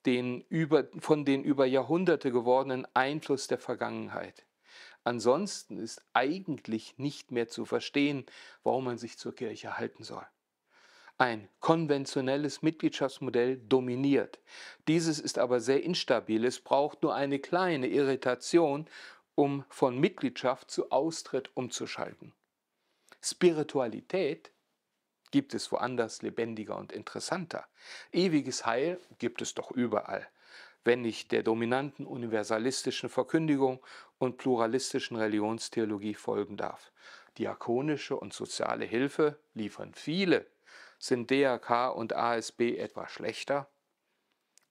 den über, von den über Jahrhunderte gewordenen Einfluss der Vergangenheit. Ansonsten ist eigentlich nicht mehr zu verstehen, warum man sich zur Kirche halten soll ein konventionelles Mitgliedschaftsmodell dominiert. Dieses ist aber sehr instabil. Es braucht nur eine kleine Irritation, um von Mitgliedschaft zu Austritt umzuschalten. Spiritualität gibt es woanders lebendiger und interessanter. Ewiges Heil gibt es doch überall, wenn nicht der dominanten universalistischen Verkündigung und pluralistischen Religionstheologie folgen darf. Diakonische und soziale Hilfe liefern viele sind DAK und ASB etwa schlechter.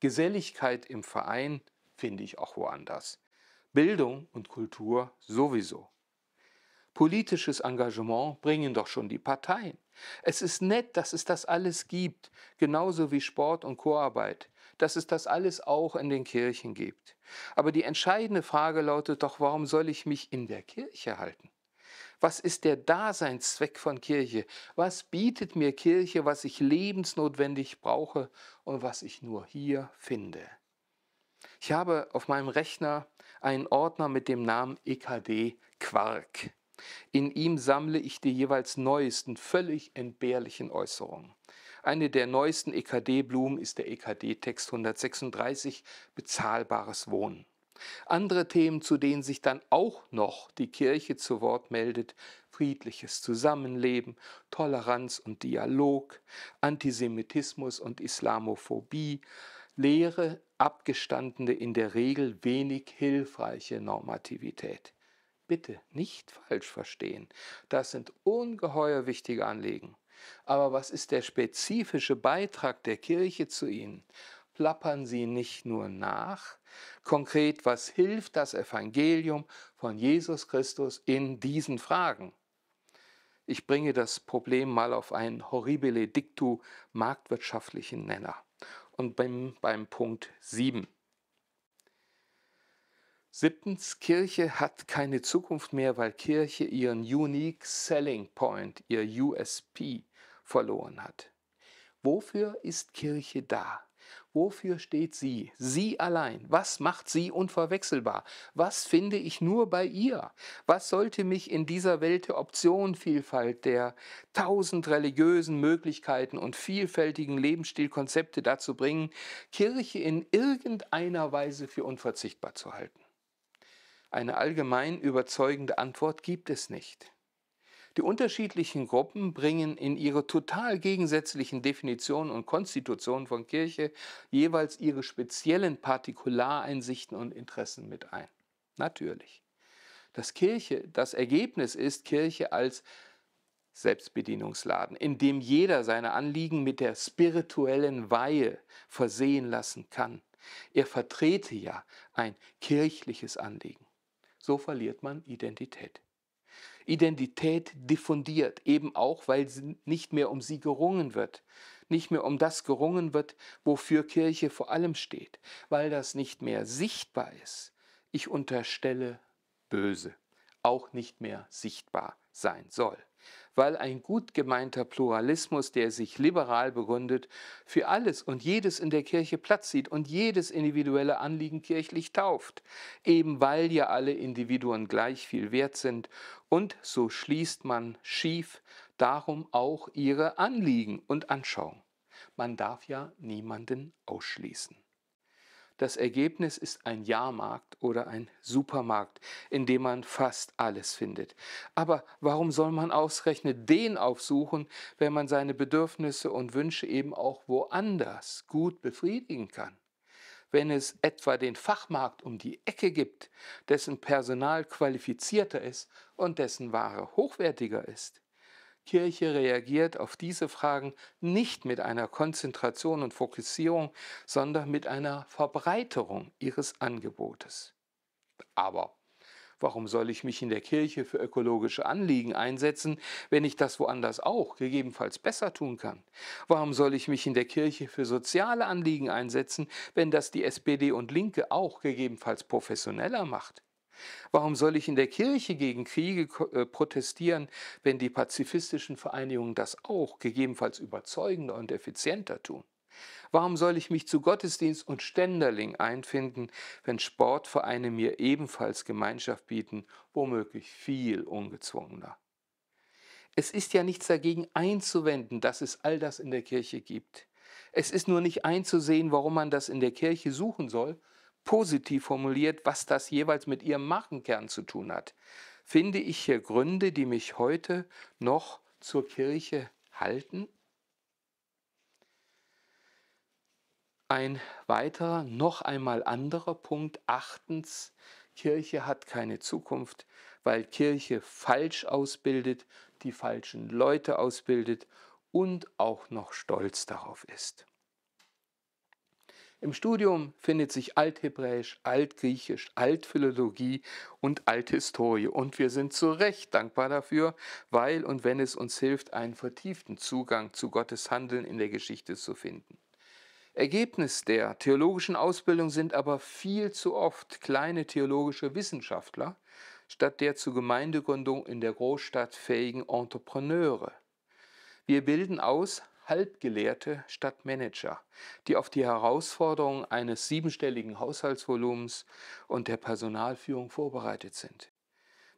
Geselligkeit im Verein finde ich auch woanders. Bildung und Kultur sowieso. Politisches Engagement bringen doch schon die Parteien. Es ist nett, dass es das alles gibt, genauso wie Sport und Chorarbeit, dass es das alles auch in den Kirchen gibt. Aber die entscheidende Frage lautet doch, warum soll ich mich in der Kirche halten? Was ist der Daseinszweck von Kirche? Was bietet mir Kirche, was ich lebensnotwendig brauche und was ich nur hier finde? Ich habe auf meinem Rechner einen Ordner mit dem Namen EKD Quark. In ihm sammle ich die jeweils neuesten, völlig entbehrlichen Äußerungen. Eine der neuesten EKD-Blumen ist der EKD-Text 136 Bezahlbares Wohnen. Andere Themen, zu denen sich dann auch noch die Kirche zu Wort meldet, friedliches Zusammenleben, Toleranz und Dialog, Antisemitismus und Islamophobie, leere, abgestandene, in der Regel wenig hilfreiche Normativität. Bitte nicht falsch verstehen, das sind ungeheuer wichtige Anliegen. Aber was ist der spezifische Beitrag der Kirche zu ihnen? Plappern sie nicht nur nach, Konkret, was hilft das Evangelium von Jesus Christus in diesen Fragen? Ich bringe das Problem mal auf einen horribile dictu marktwirtschaftlichen Nenner. Und bin beim Punkt 7. Siebtens, Kirche hat keine Zukunft mehr, weil Kirche ihren Unique Selling Point, ihr USP, verloren hat. Wofür ist Kirche da? Wofür steht sie? Sie allein. Was macht sie unverwechselbar? Was finde ich nur bei ihr? Was sollte mich in dieser Welt der Optionenvielfalt, der tausend religiösen Möglichkeiten und vielfältigen Lebensstilkonzepte dazu bringen, Kirche in irgendeiner Weise für unverzichtbar zu halten? Eine allgemein überzeugende Antwort gibt es nicht. Die unterschiedlichen Gruppen bringen in ihre total gegensätzlichen Definitionen und Konstitutionen von Kirche jeweils ihre speziellen Partikulareinsichten und Interessen mit ein. Natürlich. Dass Kirche das Ergebnis ist, Kirche als Selbstbedienungsladen, in dem jeder seine Anliegen mit der spirituellen Weihe versehen lassen kann. Er vertrete ja ein kirchliches Anliegen. So verliert man Identität. Identität diffundiert, eben auch, weil nicht mehr um sie gerungen wird, nicht mehr um das gerungen wird, wofür Kirche vor allem steht, weil das nicht mehr sichtbar ist. Ich unterstelle böse, auch nicht mehr sichtbar sein soll weil ein gut gemeinter Pluralismus, der sich liberal begründet, für alles und jedes in der Kirche Platz sieht und jedes individuelle Anliegen kirchlich tauft, eben weil ja alle Individuen gleich viel wert sind und so schließt man schief darum auch ihre Anliegen und Anschauung. Man darf ja niemanden ausschließen. Das Ergebnis ist ein Jahrmarkt oder ein Supermarkt, in dem man fast alles findet. Aber warum soll man ausgerechnet den aufsuchen, wenn man seine Bedürfnisse und Wünsche eben auch woanders gut befriedigen kann? wenn es etwa den Fachmarkt um die Ecke gibt, dessen Personal qualifizierter ist und dessen Ware hochwertiger ist. Kirche reagiert auf diese Fragen nicht mit einer Konzentration und Fokussierung, sondern mit einer Verbreiterung ihres Angebotes. Aber warum soll ich mich in der Kirche für ökologische Anliegen einsetzen, wenn ich das woanders auch gegebenenfalls besser tun kann? Warum soll ich mich in der Kirche für soziale Anliegen einsetzen, wenn das die SPD und Linke auch gegebenenfalls professioneller macht? Warum soll ich in der Kirche gegen Kriege äh, protestieren, wenn die pazifistischen Vereinigungen das auch gegebenenfalls überzeugender und effizienter tun? Warum soll ich mich zu Gottesdienst und Ständerling einfinden, wenn Sportvereine mir ebenfalls Gemeinschaft bieten, womöglich viel ungezwungener? Es ist ja nichts dagegen einzuwenden, dass es all das in der Kirche gibt. Es ist nur nicht einzusehen, warum man das in der Kirche suchen soll positiv formuliert, was das jeweils mit ihrem Markenkern zu tun hat, finde ich hier Gründe, die mich heute noch zur Kirche halten? Ein weiterer, noch einmal anderer Punkt, achtens, Kirche hat keine Zukunft, weil Kirche falsch ausbildet, die falschen Leute ausbildet und auch noch stolz darauf ist. Im Studium findet sich Althebräisch, Altgriechisch, Altphilologie und Althistorie. Und wir sind zu Recht dankbar dafür, weil und wenn es uns hilft, einen vertieften Zugang zu Gottes Handeln in der Geschichte zu finden. Ergebnis der theologischen Ausbildung sind aber viel zu oft kleine theologische Wissenschaftler statt der zur Gemeindegründung in der Großstadt fähigen Entrepreneure. Wir bilden aus Halbgelehrte statt Manager, die auf die Herausforderungen eines siebenstelligen Haushaltsvolumens und der Personalführung vorbereitet sind.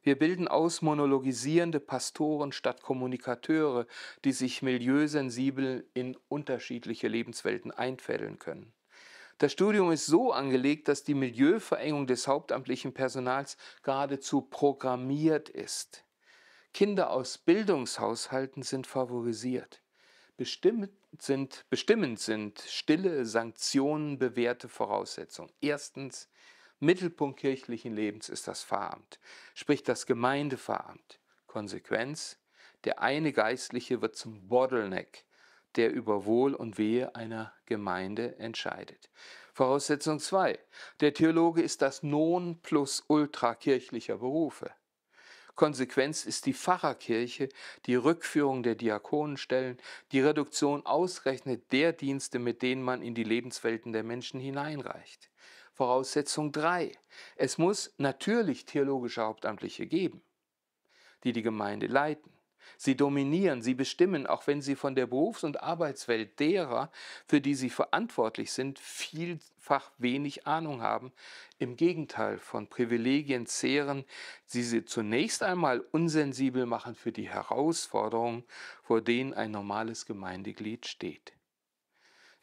Wir bilden aus monologisierende Pastoren statt Kommunikateure, die sich milieusensibel in unterschiedliche Lebenswelten einfädeln können. Das Studium ist so angelegt, dass die Milieuverengung des hauptamtlichen Personals geradezu programmiert ist. Kinder aus Bildungshaushalten sind favorisiert. Bestimmt sind, bestimmend sind stille Sanktionen bewährte Voraussetzungen. Erstens, Mittelpunkt kirchlichen Lebens ist das Pfarramt, sprich das Gemeindeveramt. Konsequenz, der eine Geistliche wird zum Bottleneck, der über Wohl und Wehe einer Gemeinde entscheidet. Voraussetzung 2. Der Theologe ist das Non plus ultra kirchlicher Berufe. Konsequenz ist die Pfarrerkirche, die Rückführung der Diakonenstellen, die Reduktion ausrechnet der Dienste, mit denen man in die Lebenswelten der Menschen hineinreicht. Voraussetzung 3. Es muss natürlich theologische Hauptamtliche geben, die die Gemeinde leiten. Sie dominieren, sie bestimmen, auch wenn sie von der Berufs- und Arbeitswelt derer, für die sie verantwortlich sind, vielfach wenig Ahnung haben. Im Gegenteil, von Privilegien zehren sie sie zunächst einmal unsensibel machen für die Herausforderungen, vor denen ein normales Gemeindeglied steht.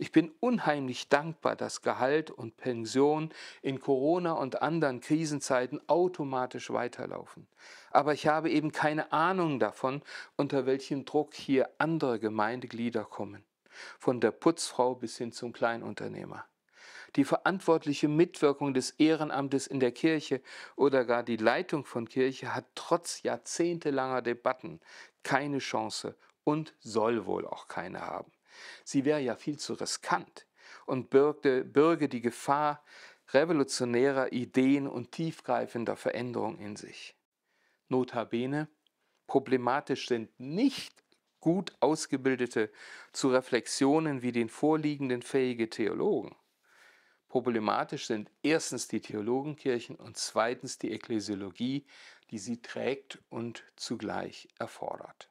Ich bin unheimlich dankbar, dass Gehalt und Pension in Corona und anderen Krisenzeiten automatisch weiterlaufen. Aber ich habe eben keine Ahnung davon, unter welchem Druck hier andere Gemeindeglieder kommen, von der Putzfrau bis hin zum Kleinunternehmer. Die verantwortliche Mitwirkung des Ehrenamtes in der Kirche oder gar die Leitung von Kirche hat trotz jahrzehntelanger Debatten keine Chance und soll wohl auch keine haben. Sie wäre ja viel zu riskant und birgte, bürge die Gefahr revolutionärer Ideen und tiefgreifender Veränderung in sich. Notabene, problematisch sind nicht gut ausgebildete, zu Reflexionen wie den vorliegenden fähige Theologen. Problematisch sind erstens die Theologenkirchen und zweitens die Ekklesiologie, die sie trägt und zugleich erfordert.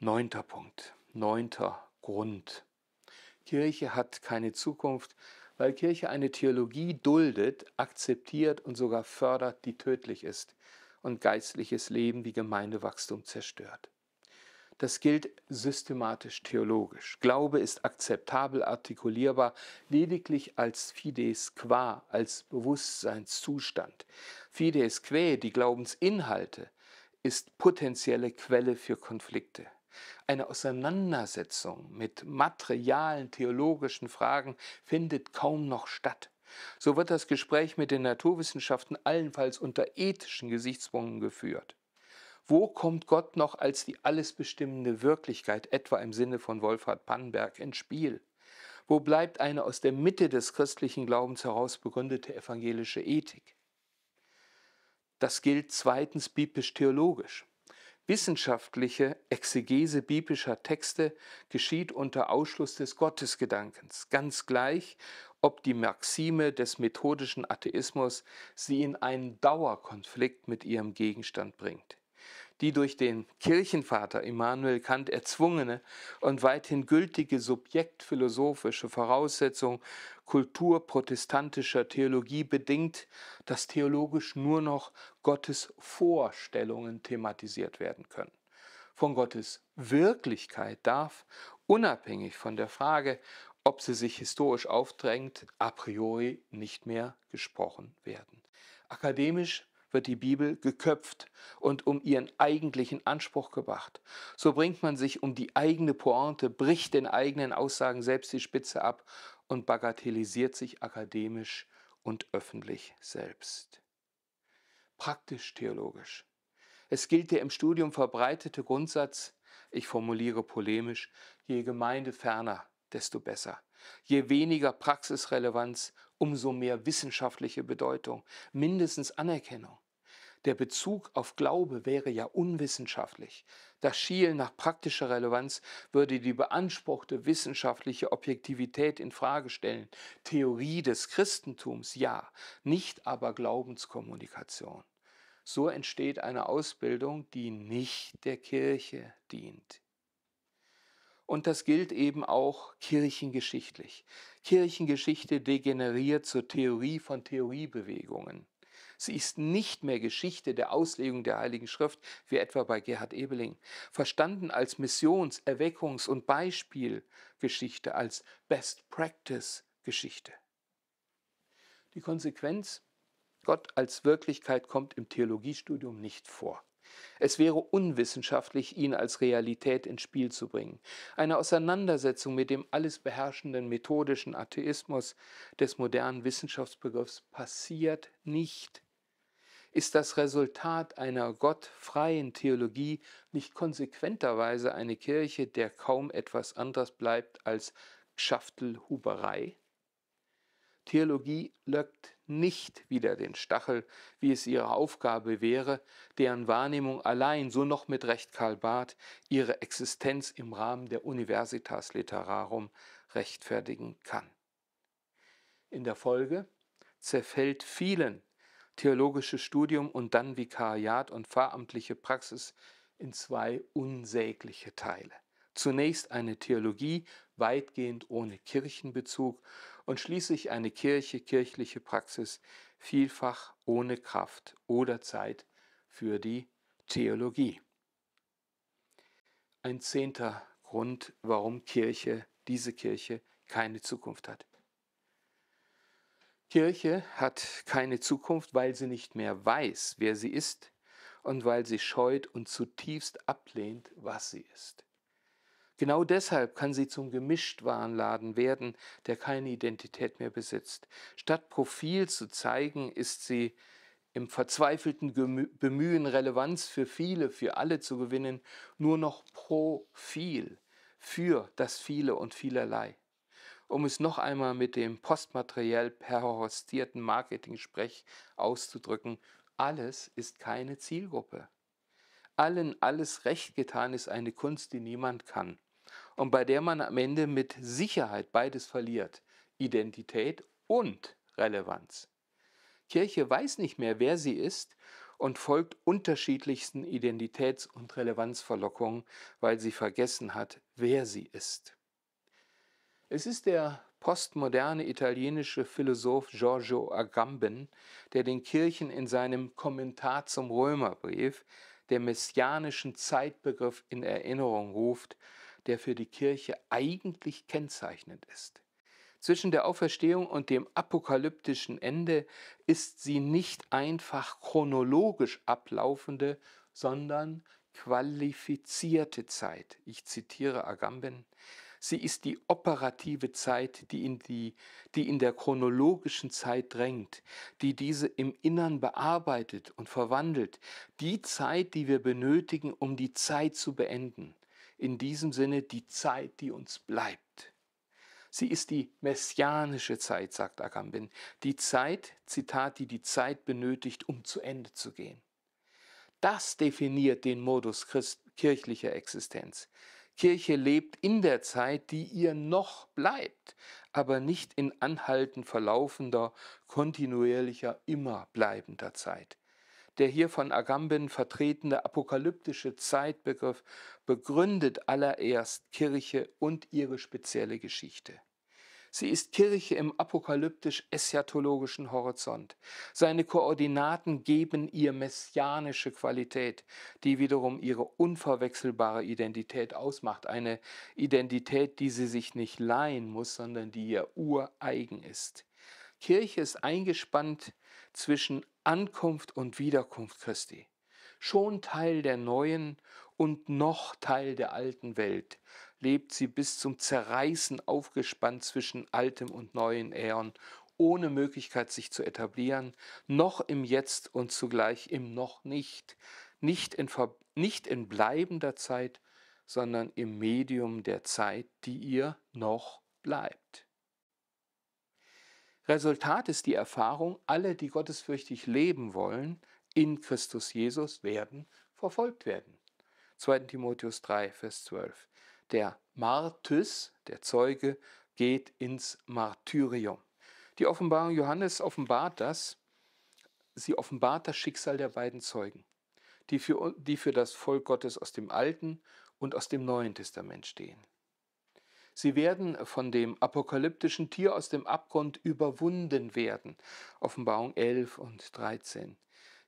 Neunter Punkt, neunter Grund. Kirche hat keine Zukunft, weil Kirche eine Theologie duldet, akzeptiert und sogar fördert, die tödlich ist und geistliches Leben wie Gemeindewachstum zerstört. Das gilt systematisch theologisch. Glaube ist akzeptabel artikulierbar lediglich als fides qua, als Bewusstseinszustand. Fides quae, die Glaubensinhalte, ist potenzielle Quelle für Konflikte. Eine Auseinandersetzung mit materialen, theologischen Fragen findet kaum noch statt. So wird das Gespräch mit den Naturwissenschaften allenfalls unter ethischen Gesichtspunkten geführt. Wo kommt Gott noch als die allesbestimmende Wirklichkeit, etwa im Sinne von Wolfhard Pannenberg, ins Spiel? Wo bleibt eine aus der Mitte des christlichen Glaubens heraus begründete evangelische Ethik? Das gilt zweitens biblisch-theologisch. Wissenschaftliche Exegese biblischer Texte geschieht unter Ausschluss des Gottesgedankens, ganz gleich, ob die Maxime des methodischen Atheismus sie in einen Dauerkonflikt mit ihrem Gegenstand bringt. Die durch den Kirchenvater Immanuel Kant erzwungene und weithin gültige subjektphilosophische Voraussetzung Kultur protestantischer Theologie bedingt, dass theologisch nur noch Gottes Vorstellungen thematisiert werden können. Von Gottes Wirklichkeit darf, unabhängig von der Frage, ob sie sich historisch aufdrängt, a priori nicht mehr gesprochen werden. Akademisch wird die Bibel geköpft und um ihren eigentlichen Anspruch gebracht. So bringt man sich um die eigene Pointe, bricht den eigenen Aussagen selbst die Spitze ab und bagatellisiert sich akademisch und öffentlich selbst. Praktisch theologisch. Es gilt der im Studium verbreitete Grundsatz, ich formuliere polemisch, je gemeindeferner, desto besser. Je weniger Praxisrelevanz, umso mehr wissenschaftliche Bedeutung, mindestens Anerkennung. Der Bezug auf Glaube wäre ja unwissenschaftlich. Das Schielen nach praktischer Relevanz würde die beanspruchte wissenschaftliche Objektivität in Frage stellen. Theorie des Christentums ja, nicht aber Glaubenskommunikation. So entsteht eine Ausbildung, die nicht der Kirche dient. Und das gilt eben auch kirchengeschichtlich. Kirchengeschichte degeneriert zur Theorie von Theoriebewegungen. Sie ist nicht mehr Geschichte der Auslegung der Heiligen Schrift, wie etwa bei Gerhard Ebeling, verstanden als Missions-, Erweckungs- und Beispielgeschichte, als Best Practice-Geschichte. Die Konsequenz, Gott als Wirklichkeit kommt im Theologiestudium nicht vor. Es wäre unwissenschaftlich, ihn als Realität ins Spiel zu bringen. Eine Auseinandersetzung mit dem alles beherrschenden methodischen Atheismus des modernen Wissenschaftsbegriffs passiert nicht ist das Resultat einer gottfreien Theologie nicht konsequenterweise eine Kirche, der kaum etwas anderes bleibt als Schaftelhuberei? Theologie löckt nicht wieder den Stachel, wie es ihre Aufgabe wäre, deren Wahrnehmung allein, so noch mit Recht Karl Barth, ihre Existenz im Rahmen der Universitas Literarum rechtfertigen kann. In der Folge zerfällt vielen theologisches Studium und dann Vikariat und pfarramtliche Praxis in zwei unsägliche Teile. Zunächst eine Theologie, weitgehend ohne Kirchenbezug, und schließlich eine Kirche, kirchliche Praxis, vielfach ohne Kraft oder Zeit für die Theologie. Ein zehnter Grund, warum Kirche, diese Kirche, keine Zukunft hat. Kirche hat keine Zukunft, weil sie nicht mehr weiß, wer sie ist und weil sie scheut und zutiefst ablehnt, was sie ist. Genau deshalb kann sie zum Gemischtwarenladen werden, der keine Identität mehr besitzt. Statt Profil zu zeigen, ist sie im verzweifelten Bemühen, Relevanz für viele, für alle zu gewinnen, nur noch Profil für das Viele und vielerlei um es noch einmal mit dem postmateriell perhorstierten Marketing-Sprech auszudrücken, alles ist keine Zielgruppe. Allen alles recht getan ist eine Kunst, die niemand kann und bei der man am Ende mit Sicherheit beides verliert, Identität und Relevanz. Kirche weiß nicht mehr, wer sie ist und folgt unterschiedlichsten Identitäts- und Relevanzverlockungen, weil sie vergessen hat, wer sie ist. Es ist der postmoderne italienische Philosoph Giorgio Agamben, der den Kirchen in seinem Kommentar zum Römerbrief der messianischen Zeitbegriff in Erinnerung ruft, der für die Kirche eigentlich kennzeichnend ist. Zwischen der Auferstehung und dem apokalyptischen Ende ist sie nicht einfach chronologisch ablaufende, sondern qualifizierte Zeit. Ich zitiere Agamben. Sie ist die operative Zeit, die in, die, die in der chronologischen Zeit drängt, die diese im Innern bearbeitet und verwandelt. Die Zeit, die wir benötigen, um die Zeit zu beenden. In diesem Sinne die Zeit, die uns bleibt. Sie ist die messianische Zeit, sagt Agamben. Die Zeit, Zitat, die die Zeit benötigt, um zu Ende zu gehen. Das definiert den Modus kirchlicher Existenz. Kirche lebt in der Zeit, die ihr noch bleibt, aber nicht in anhaltend verlaufender, kontinuierlicher, immer bleibender Zeit. Der hier von Agamben vertretene apokalyptische Zeitbegriff begründet allererst Kirche und ihre spezielle Geschichte. Sie ist Kirche im apokalyptisch-eschatologischen Horizont. Seine Koordinaten geben ihr messianische Qualität, die wiederum ihre unverwechselbare Identität ausmacht. Eine Identität, die sie sich nicht leihen muss, sondern die ihr ureigen ist. Kirche ist eingespannt zwischen Ankunft und Wiederkunft Christi schon Teil der neuen und noch Teil der alten Welt, lebt sie bis zum Zerreißen aufgespannt zwischen altem und neuen Äon, ohne Möglichkeit sich zu etablieren, noch im Jetzt und zugleich im noch nicht, nicht in, nicht in bleibender Zeit, sondern im Medium der Zeit, die ihr noch bleibt. Resultat ist die Erfahrung, alle, die gottesfürchtig leben wollen, in Christus Jesus werden verfolgt werden. 2 Timotheus 3, Vers 12. Der Martys, der Zeuge, geht ins Martyrium. Die Offenbarung Johannes offenbart das. Sie offenbart das Schicksal der beiden Zeugen, die für, die für das Volk Gottes aus dem Alten und aus dem Neuen Testament stehen. Sie werden von dem apokalyptischen Tier aus dem Abgrund überwunden werden. Offenbarung 11 und 13.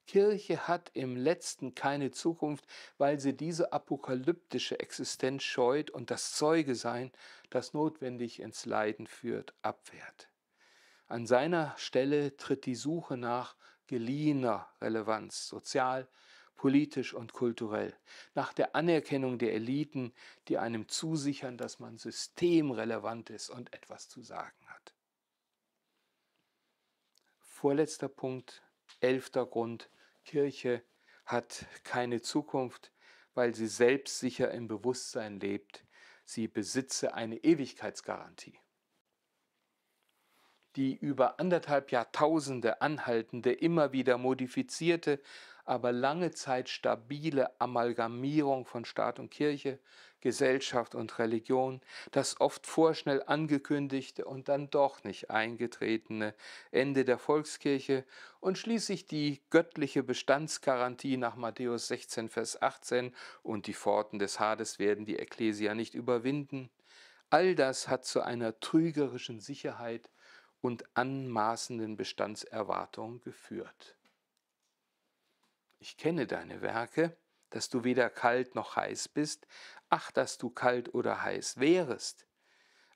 Kirche hat im letzten keine Zukunft, weil sie diese apokalyptische Existenz scheut und das Zeuge sein, das notwendig ins Leiden führt, abwehrt. An seiner Stelle tritt die Suche nach geliehener Relevanz, sozial, politisch und kulturell, nach der Anerkennung der Eliten, die einem zusichern, dass man systemrelevant ist und etwas zu sagen hat. Vorletzter Punkt, elfter Grund, Kirche hat keine Zukunft, weil sie selbstsicher im Bewusstsein lebt, sie besitze eine Ewigkeitsgarantie. Die über anderthalb Jahrtausende anhaltende, immer wieder modifizierte, aber lange Zeit stabile Amalgamierung von Staat und Kirche, Gesellschaft und Religion, das oft vorschnell angekündigte und dann doch nicht eingetretene Ende der Volkskirche und schließlich die göttliche Bestandsgarantie nach Matthäus 16, Vers 18 und die Pforten des Hades werden die Ekklesia nicht überwinden. All das hat zu einer trügerischen Sicherheit und anmaßenden Bestandserwartung geführt ich kenne deine Werke, dass du weder kalt noch heiß bist, ach, dass du kalt oder heiß wärest.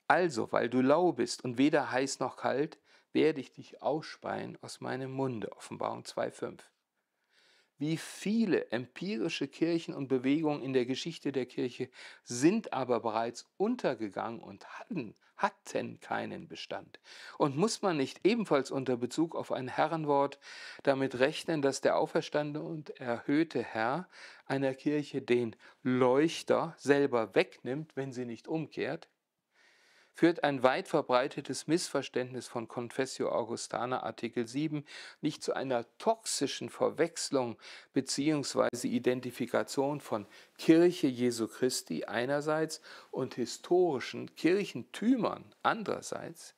Also, weil du lau bist und weder heiß noch kalt, werde ich dich ausspeien aus meinem Munde. Offenbarung 2,5. Wie viele empirische Kirchen und Bewegungen in der Geschichte der Kirche sind aber bereits untergegangen und hatten, hatten keinen Bestand. Und muss man nicht ebenfalls unter Bezug auf ein Herrenwort damit rechnen, dass der auferstandene und erhöhte Herr einer Kirche den Leuchter selber wegnimmt, wenn sie nicht umkehrt? führt ein weit verbreitetes Missverständnis von Confessio Augustana Artikel 7 nicht zu einer toxischen Verwechslung bzw. Identifikation von Kirche Jesu Christi einerseits und historischen Kirchentümern andererseits?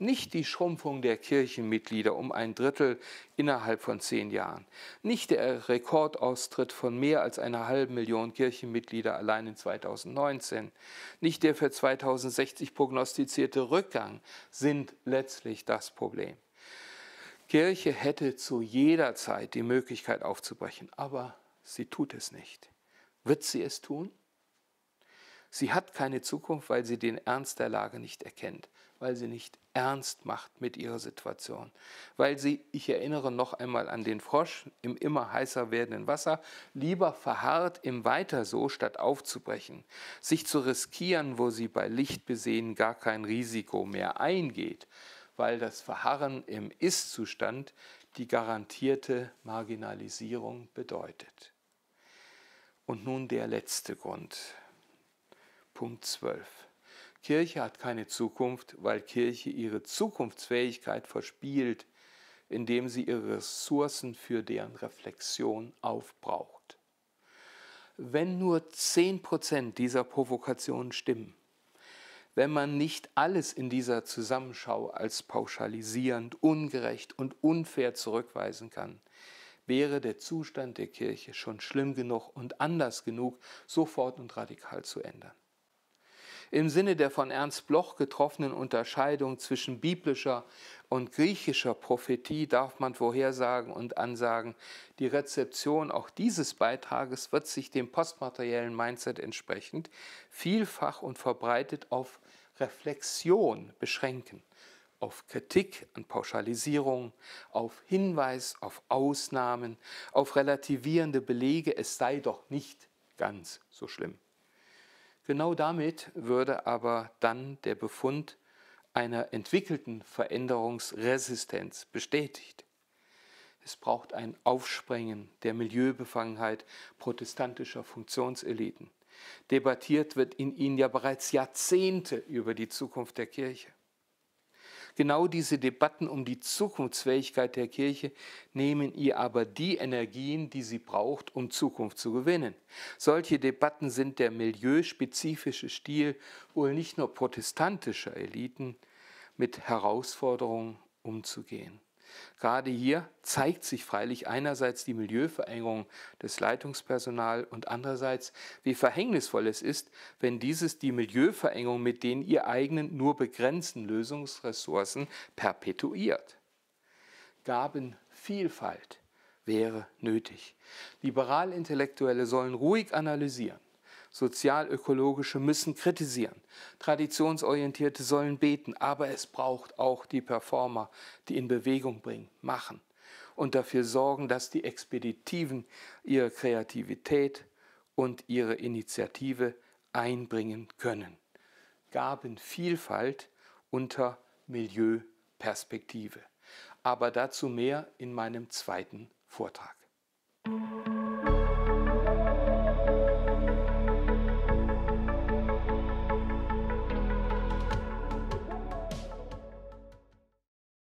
Nicht die Schrumpfung der Kirchenmitglieder um ein Drittel innerhalb von zehn Jahren. Nicht der Rekordaustritt von mehr als einer halben Million Kirchenmitglieder allein in 2019. Nicht der für 2060 prognostizierte Rückgang sind letztlich das Problem. Kirche hätte zu jeder Zeit die Möglichkeit aufzubrechen, aber sie tut es nicht. Wird sie es tun? Sie hat keine Zukunft, weil sie den Ernst der Lage nicht erkennt weil sie nicht ernst macht mit ihrer Situation. Weil sie, ich erinnere noch einmal an den Frosch im immer heißer werdenden Wasser, lieber verharrt im Weiter so, statt aufzubrechen, sich zu riskieren, wo sie bei Licht besehen gar kein Risiko mehr eingeht, weil das Verharren im Ist-Zustand die garantierte Marginalisierung bedeutet. Und nun der letzte Grund, Punkt 12. Kirche hat keine Zukunft, weil Kirche ihre Zukunftsfähigkeit verspielt, indem sie ihre Ressourcen für deren Reflexion aufbraucht. Wenn nur 10% dieser Provokationen stimmen, wenn man nicht alles in dieser Zusammenschau als pauschalisierend, ungerecht und unfair zurückweisen kann, wäre der Zustand der Kirche schon schlimm genug und anders genug, sofort und radikal zu ändern im Sinne der von Ernst Bloch getroffenen Unterscheidung zwischen biblischer und griechischer Prophetie darf man vorhersagen und ansagen, die Rezeption auch dieses Beitrages wird sich dem postmateriellen Mindset entsprechend vielfach und verbreitet auf Reflexion beschränken, auf Kritik an Pauschalisierung, auf Hinweis auf Ausnahmen, auf relativierende Belege, es sei doch nicht ganz so schlimm. Genau damit würde aber dann der Befund einer entwickelten Veränderungsresistenz bestätigt. Es braucht ein Aufsprengen der Milieubefangenheit protestantischer Funktionseliten. Debattiert wird in ihnen ja bereits Jahrzehnte über die Zukunft der Kirche. Genau diese Debatten um die Zukunftsfähigkeit der Kirche nehmen ihr aber die Energien, die sie braucht, um Zukunft zu gewinnen. Solche Debatten sind der milieuspezifische Stil wohl nicht nur protestantischer Eliten, mit Herausforderungen umzugehen. Gerade hier zeigt sich freilich einerseits die Milieuverengung des Leitungspersonals und andererseits, wie verhängnisvoll es ist, wenn dieses die Milieuverengung mit den ihr eigenen nur begrenzten Lösungsressourcen perpetuiert. Gabenvielfalt wäre nötig. Liberal-Intellektuelle sollen ruhig analysieren Sozialökologische müssen kritisieren. Traditionsorientierte sollen beten, aber es braucht auch die Performer, die in Bewegung bringen, machen und dafür sorgen, dass die Expeditiven ihre Kreativität und ihre Initiative einbringen können. Gabenvielfalt unter Milieuperspektive. Aber dazu mehr in meinem zweiten Vortrag.